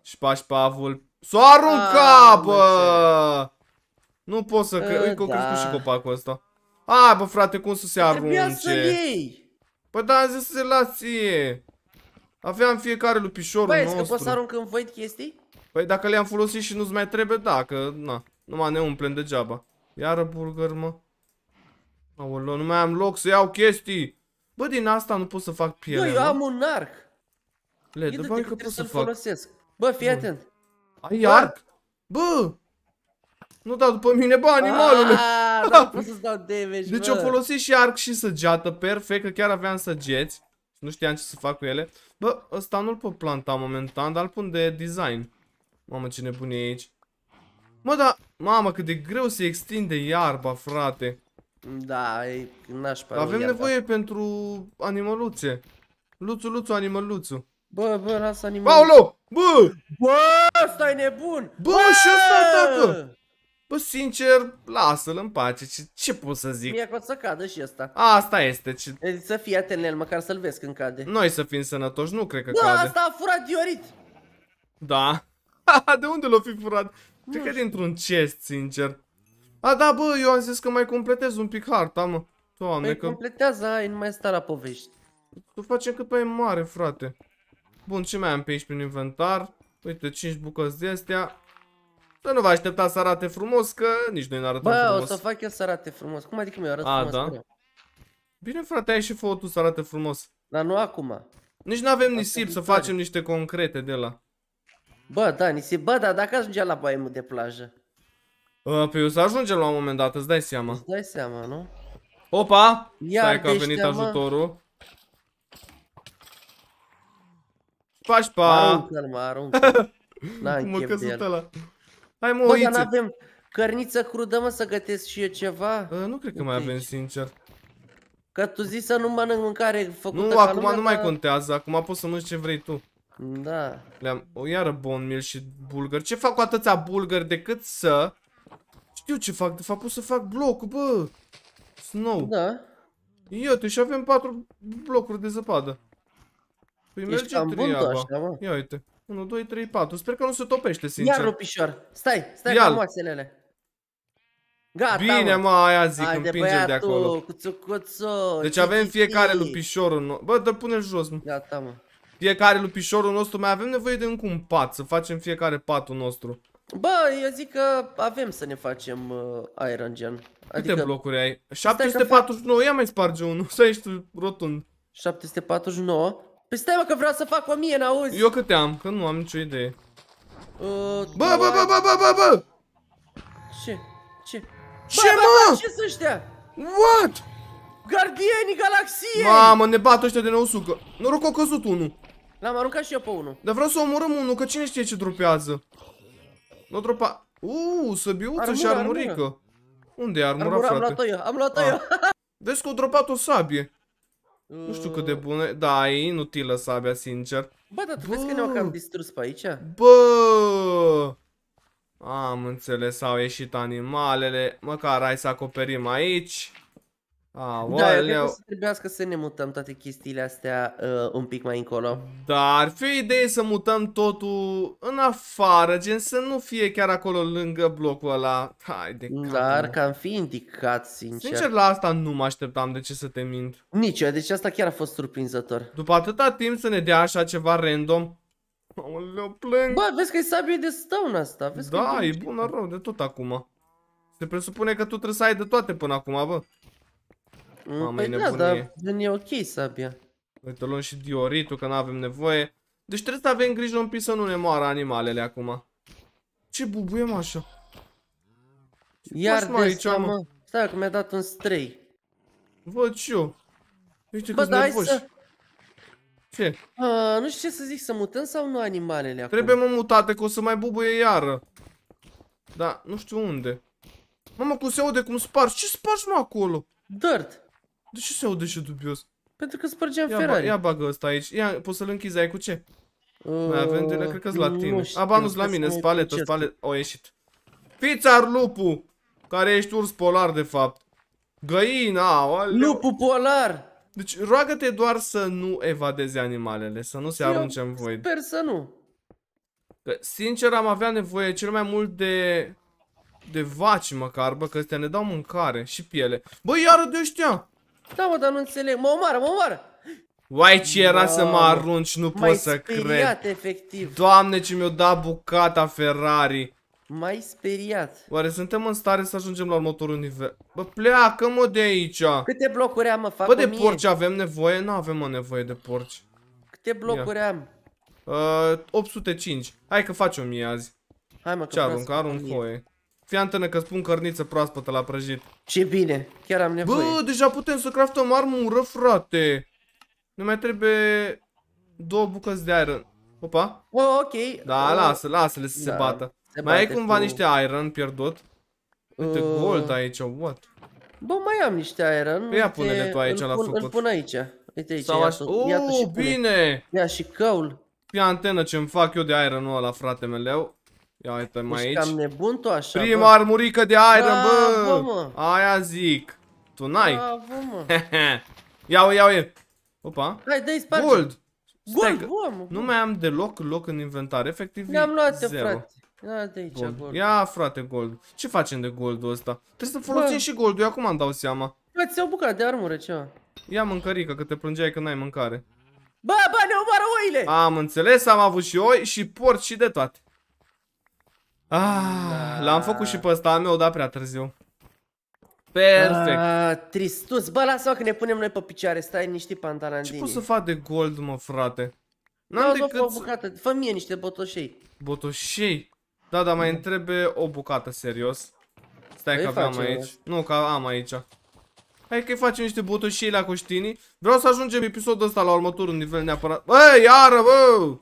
și pa, vulp. S-o arunca, A, bă! Nu pot să ă, cred. Uite, da. crescut și copacul ăsta. A, bă, frate, cum să se arunce? Trebuia să iei. Păi da, am zis să se lați Aveam fiecare lupișorul Băi, nostru. că poți să arunc în void chestii? Păi dacă le-am folosit și nu-ți mai trebuie, da, că na, numai ne umplem degeaba. Iară burger, mă. Aolo, nu mai am loc să iau chestii. Bă, din asta nu pot să fac piele, eu am un arc. Le, de că pot să fac. Folosesc. Bă, fii atent. Ai bă. arc? Bă! Nu da după mine, bă, animalul. Ah, da, pot să-ți dau damage, Deci bă. eu folosit și arc și săgeată, perfect, că chiar aveam săgeți. Nu știam ce să fac cu ele. Bă, ăsta nu-l pot planta momentan, dar îl pun de design. Mamă, ce e aici. Mă, da, mamă, cât de greu se extinde iarba, frate. Da, e nașpa. Avem iarba. nevoie pentru animăluțe. Luțu, luțu, animăluțu. Bă, bă, lasă animăluțu. Paolo, Bă! Bă, stai nebun! Bă, bă! și ăsta atacă! Bă, sincer, lasă-l în pace, ce, ce pot să zic? Mi-a să cadă și asta. Asta este. Ce... Să fii atent el, măcar să-l vezi când cade. Noi să fim sănătoși, nu cred că Bă, da, cade. asta a furat diorit! Da. de unde l-o fi furat? Nu cred că dintr-un chest, sincer. A, da, bă, eu am zis că mai completez un pic harta, mă. Doamne, păi că... completează, ai, nu mai sta la povești. Tu facem cât mai mare, frate. Bun, ce mai am pe aici prin inventar? Uite, 5 bucăți de astea. Dar nu vă aștepta să arate frumos, că nici noi n-arătăm frumos. Bă, o să fac eu să arate frumos. Cum adică mi-o arăt A, frumos? Da? Păi Bine, frate, ai și făcut să arate frumos. Dar nu acum. Nici nu avem nisip să facem niște concrete de la. Bă, da, nisip. Bă, dar dacă ajungea la baimul de plajă? Uh, păi o să ajungem la un moment dat, îți dai seama. Îți dai seama, nu? Opa! Ia, Stai că a venit mă. ajutorul. Pașpa! Mă aruncă, mă aruncă. N-am chef de el. Ăla. Hai mă, Bă, dar n-avem cărniță crudă, mă, să gătesc și eu ceva? Uh, nu cred că Uite mai avem, deci- sincer. Că tu zici să nu mănânc mâncare făcută Nu, acum nu mai da. contează, acum poți să mănânci ce vrei tu. Da. Le-am, o iară bon meal și bulgări. Ce fac cu atâția bulgări decât să... Știu ce fac, de fapt pot să fac bloc bă. Snow. Da. Iată, și avem patru blocuri de zăpadă. Păi Ești merge triaba. Așa, Ia uite. 1, 2, 3, 4. Sper că nu se topește, sincer. Iar ropișor. Stai, stai Ial. cu moaselele. Gata, Bine, mă, aia zic, Hai împingem de de acolo. Cuțu, cuțu, deci avem fiecare lupișorul nostru. Bă, dă pune jos, mă. Gata, mă. Fiecare lupișorul nostru, mai avem nevoie de încă un pat, să facem fiecare patul nostru. Bă, eu zic că avem să ne facem uh, Iron Gen. Adică... Câte blocuri ai? 749, ia mai sparge unul, să ești rotund. 749? Păi stai mă că vreau să fac o mie, n-auzi? Eu câte am, că nu am nicio idee. Uh, bă, bă, bă, bă, bă, bă, bă! Ce? Ce? Ce bă, mă? Bă, ce sunt ăștia? What? Gardienii galaxiei! Mamă, ne bat ăștia de neusucă. Noroc că a căzut unul. L-am aruncat și eu pe unul. Dar vreau să omorăm unul, că cine știe ce dropează. Nu dropa... Uuu, săbiuță armura, și armurică. Armura. Unde e armura, armura frate? Am luat-o eu, am luat-o ah. eu. Vezi că o dropat o sabie. Nu știu cât de uh. bune... Da, e inutilă sabia, sincer. Bă, dar tu vezi că ne-au cam distrus pe aici? Bă! Am înțeles, au ieșit animalele. Măcar hai să acoperim aici. Ah, Da, eu că să trebuiască să ne mutăm toate chestiile astea uh, un pic mai încolo. Dar ar fi o idee să mutăm totul în afară, gen să nu fie chiar acolo lângă blocul ăla. Hai de Dar că am fi indicat, sincer. Sincer, la asta nu mă așteptam, de ce să te mint. Nici eu, deci asta chiar a fost surprinzător. După atâta timp să ne dea așa ceva random, Aoleu, plâng. Bă, vezi că e sabie de stone asta. Vezi da, că e da, bună rău de tot acum. Se presupune că tu trebuie să ai de toate până acum, bă. Mamă, mm, păi da, e da, dar gen e ok abia. Uite, luăm și dioritul, că nu avem nevoie. Deci trebuie să avem grijă un pic să nu ne moară animalele acum. Ce bubuiem așa? Iar de aici, mă? Stai că mi-a dat un stray. Văd și eu. Uite Bă, dar nervoși. Să... Ce? A, nu știu ce să zic, să mutăm sau nu animalele acum? Trebuie mă mutate că o să mai bubuie iară. Da, nu știu unde. Mamă, cum se aude cum spargi. Ce spargi mă acolo? Dirt. De ce se aude și dubios? Pentru că spărgeam ia Ferrari. Ba, ia bagă ăsta aici. Ia, poți să-l închizi ai cu ce? Uh, Mai avem de cred oh, că la tine. A, ba, nu la mine, spaletă, spaletă. O, ieșit. Fițar lupu, care ești urs polar, de fapt. Găina, aleu. Lupu polar! Deci, roagă-te doar să nu evadeze animalele, să nu se Eu arunce în voi. sper să nu. Că, sincer, am avea nevoie cel mai mult de... De vaci, măcar, bă, că astea ne dau mâncare și piele. Bă, iară de ăștia! Da, mă, dar nu înțeleg. Mă omoară, mă omoară! Uai ce era să mă arunci, nu pot să speriat, cred. efectiv. Doamne, ce mi-o dat bucata Ferrari. Mai speriat. Oare suntem în stare să ajungem la următorul nivel? Bă, pleacă mă de aici. Câte blocuri am, mă, fac Bă, de porci avem nevoie? Nu avem mă nevoie de porci. Câte blocuri Ia. am? Uh, 805. Hai că faci mie azi. Hai mă, că Ce arunc? Arunc foie. Fii antenă că spun cărniță proaspătă la prăjit. Ce bine, chiar am nevoie. Bă, deja putem să craftăm armură, frate. Nu mai trebuie două bucăți de iron. Opa. O ok. Da, o, lasă, lasă-le să da, se bată. Se mai ai cumva cu... niște iron pierdut? Uite, uh... gold aici, what? Bă, mai am niște iron. Păi ia pune-le tu aici pun, la făcut. Îl pun aici. Uite aici. Sau așa. Oh, iată și bine! Ia și căul. Pe antenă ce-mi fac eu de ironul ăla, frate meu. Ia uite mai aici. Ești cam nebun tu așa, Prima bă. armurică de aer, bă. bă Aia zic. Tu n-ai. Ia-o, ia-o Opa. Hai, dă-i sparge. Gold. Gold, bă, mă, Nu mai am deloc loc în inventar, efectiv Ne-am luat, zero. frate. Ia aici gold. gold. Ia, frate, gold. Ce facem de goldul ăsta? Trebuie să folosim bă. și goldul, eu acum îmi dau seama. Bă, ți o bucat de armură, ceva. Ia mâncărică, că te plângeai că n-ai mâncare. Bă, bă, ne omoară oile! Am înțeles, am avut și oi și porci și de toate. Ah, da. l-am făcut și pe ăsta al meu, da, prea târziu. Perfect. Ah, tristus. Bă, lasă-o că ne punem noi pe picioare. Stai niște pantalandini. Ce pot să fac de gold, mă, frate? N-am decât... o bucată. Fă mie niște botoșei. Botoșei? Da, dar mai mm. întrebe o bucată, serios. Stai păi că aveam aici. Da. Nu, că am aici. Hai că-i facem niște botoșei la coștinii. Vreau să ajungem episodul ăsta la următorul nivel neapărat. Băi, iară, bă!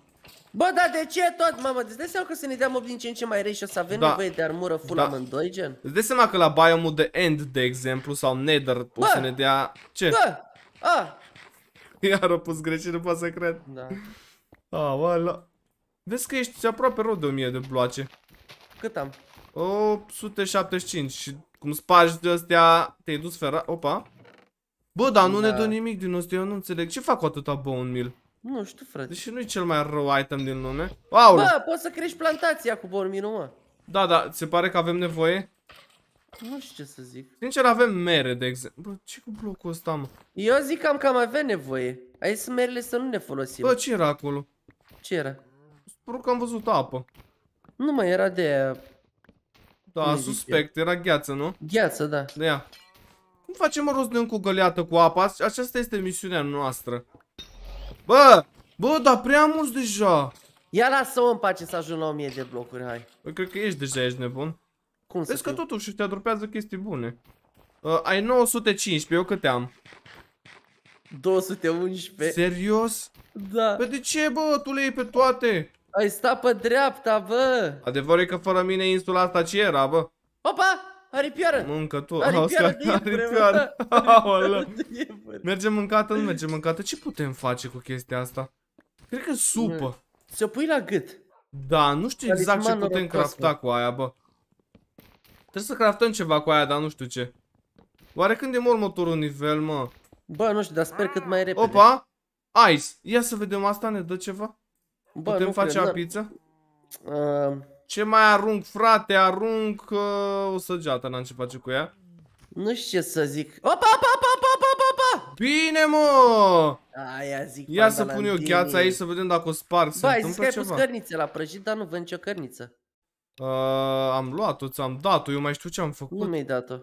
Bă, dar de ce tot, mamă? Îți dai seama că să ne dea mob din ce în ce mai rei și o să avem da. nevoie de armură full da. amândoi, gen? Îți dai seama că la biome de End, de exemplu, sau Nether, Bă. o să ne dea... Ce? Bă! A! Iar o pus greșit, nu pot să cred. Da. A, bă, la... Vezi că ești aproape rău de 1000 de bloace. Cât am? 875 și cum spargi de astea, te-ai dus fera... Opa! Bă, dar nu da. ne dă nimic din astea, eu nu înțeleg. Ce fac cu atâta bone meal? Nu știu, frate. Deși nu e cel mai rău item din lume. Wow! Bă, poți să crești plantația cu bormino, mă. Da, da, se pare că avem nevoie? Nu știu ce să zic. Sincer, avem mere, de exemplu. Bă, ce cu blocul ăsta, mă? Eu zic că am cam avea nevoie. Aici să merele să nu ne folosim. Bă, ce era acolo? Ce era? Spun că am văzut apă. Nu mai era de aia. Da, nu suspect, era gheață, nu? Gheață, da. De ea. Cum facem rost de încă o găleată cu apa? Aceasta este misiunea noastră. Bă! Bă, dar prea mulți deja! Ia lasă-o în pace să ajung la 1000 de blocuri, hai. Bă, cred că ești deja, ești nebun. Cum Vezi că fiu? totuși te adropează chestii bune. Uh, ai 915, eu câte am? 211. Serios? Da. Pe păi de ce, bă? Tu le iei pe toate. Ai stat pe dreapta, bă. Adevărul e că fără mine insula asta ce era, bă? Opa! Aripioară! Mâncătură! tu? de iepure, aripioară. de Merge mâncată, nu merge mâncată. Ce putem face cu chestia asta? Cred că supă. Hmm. Să pui la gât. Da, nu știu exact ce putem crafta cu aia, bă. Trebuie să craftăm ceva cu aia, dar nu știu ce. Oare când e următorul nivel, mă? Bă, nu știu, dar sper cât mai repede. Opa! Ice! Ia să vedem, asta ne dă ceva? Bă, Putem face cred, a pizza? Uh... Ce mai arunc, frate? Arunc uh, o săgeată, n-am ce face cu ea. Nu știu ce să zic. Opa, opa, opa, opa, opa, opa, opa! Bine, mă! Aia zic, Ia să pun eu gheața aici să vedem dacă o sparg. Bă, ai zis că ceva. ai pus cărnițe la prăjit, dar nu văd nicio cărniță. Uh, am luat-o, ți-am dat-o, eu mai știu ce am făcut. Nu mi-ai dat-o.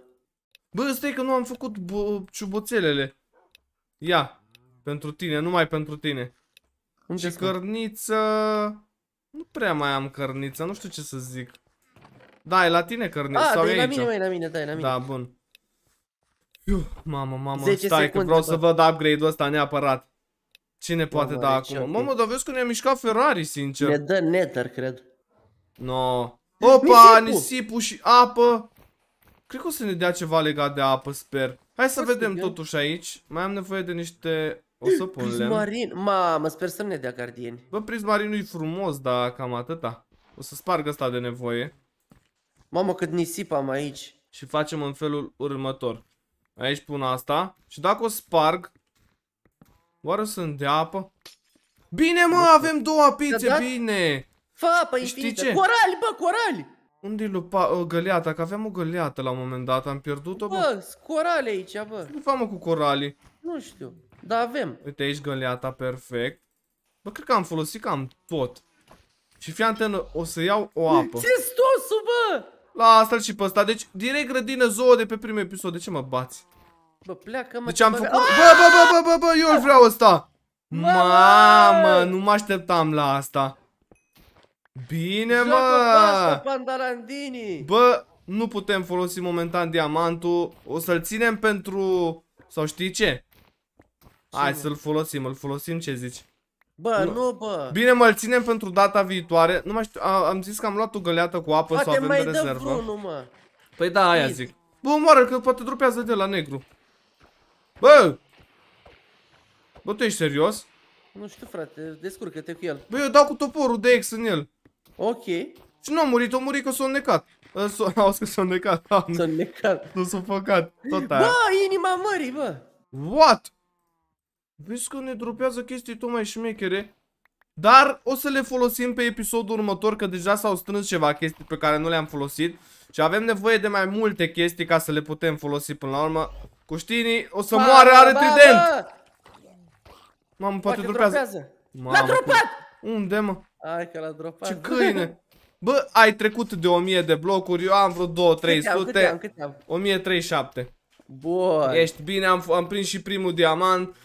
Bă, stai că nu am făcut ciuboțelele. Ia, pentru tine, numai pentru tine. Unde și cărniță... Nu prea mai am cărniță, nu știu ce să zic. Da, e la tine cărniță, sau da, e la mine, e la mine, da, e la mine. Da, bun. Iu, mamă, mamă, stai că vreau să văd upgrade-ul ăsta neapărat. Cine poate da deci acum? Mamă, dar vezi că ne-a mișcat Ferrari, sincer. Ne dă netter, cred. No. Opa, nisipul. și apă. Cred că o să ne dea ceva legat de apă, sper. Hai să vedem totuși aici. Mai am nevoie de niște o să pun Prismarin. lemn. Mamă, sper să ne dea gardieni. Bă, prismarinul e frumos, dar cam atâta. O să sparg asta de nevoie. Mamă, cât nisip am aici. Și facem în felul următor. Aici pun asta. Și dacă o sparg... Oare sunt de apă? Bine, mă, avem două apițe, da, da? bine! Fă, păi Știi ce? Corali, bă, corali! Unde-i lupa o, găleata? Că aveam o găleată la un moment dat, am pierdut-o, bă. Bă, corale aici, bă. Ce fac, mă, cu coralii? Nu știu. Da, avem. Uite aici găleata, perfect. Bă, cred că am folosit cam tot. Și fii antenă, o să iau o apă. Ce stosu, bă? La asta și pe ăsta. Deci, direct grădină zoo de pe primul episod. De ce mă bați? Bă, pleacă, mă. Deci am făcut... Bă, bă, bă, bă, bă, bă, eu îl ah! vreau ăsta. Mamă, nu mă așteptam la asta. Bine, mă! Bă, nu putem folosi momentan diamantul. O să-l ținem pentru... Sau știi ce? Hai să-l folosim, îl folosim, ce zici? Bă, nu. nu, bă. Bine, mă ținem pentru data viitoare. Nu mai știu, a, am zis că am luat o găleată cu apă Poate sau avem mai de rezervă. Dă vreunul, mă. Păi da, aia zic. Bă, moară, că poate drupează de la negru. Bă! Bă, tu ești serios? Nu știu, frate, descurcă-te cu el. Bă, eu dau cu toporul de ex în el. Ok. Și nu a murit, a murit că s-a înnecat. Ă, auzi că s-a înnecat. S-a înnecat. Nu s-a făcat. Tot aia. Bă, inima mării, bă. What? Vezi că ne dropează chestii tot mai șmechere. Dar o să le folosim pe episodul următor, că deja s-au strâns ceva chestii pe care nu le-am folosit. Și avem nevoie de mai multe chestii ca să le putem folosi până la urmă. Cuștinii o să ba, moară, are ba, trident! Ba. Mamă, poate dropează. L-a dropat! Unde, mă? Hai că l-a dropat. Ce câine! Bă, ai trecut de 1000 de blocuri, eu am vreo 2 300. Câte câte câte 1037. Bun. Ești bine, am, am prins și primul diamant.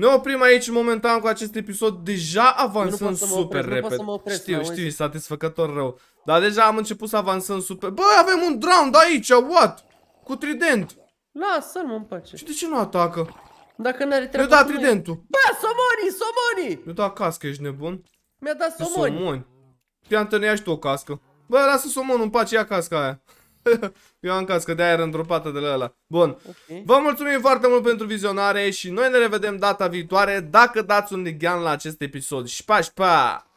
Ne oprim aici momentan cu acest episod. Deja avansăm super opresc, repede. Opresc, știu, știu, satisfăcător rău. Dar deja am început să avansăm super... Bă, avem un drowned aici, what? Cu trident. Lasă-l mă pace. Și de ce nu atacă? Dacă n-are treabă Mi-a dat tridentul. Bă, somoni, somoni! Mi-a dat cască, ești nebun? Mi-a dat somoni. Somoni. Piantăne, ia și tu o cască. Bă, lasă somonul în pace, ia casca aia. Eu am caz că de-aia era pată de la ăla. Bun. Okay. Vă mulțumim foarte mult pentru vizionare și noi ne revedem data viitoare dacă dați un ligian la acest episod. Și pa, și pa!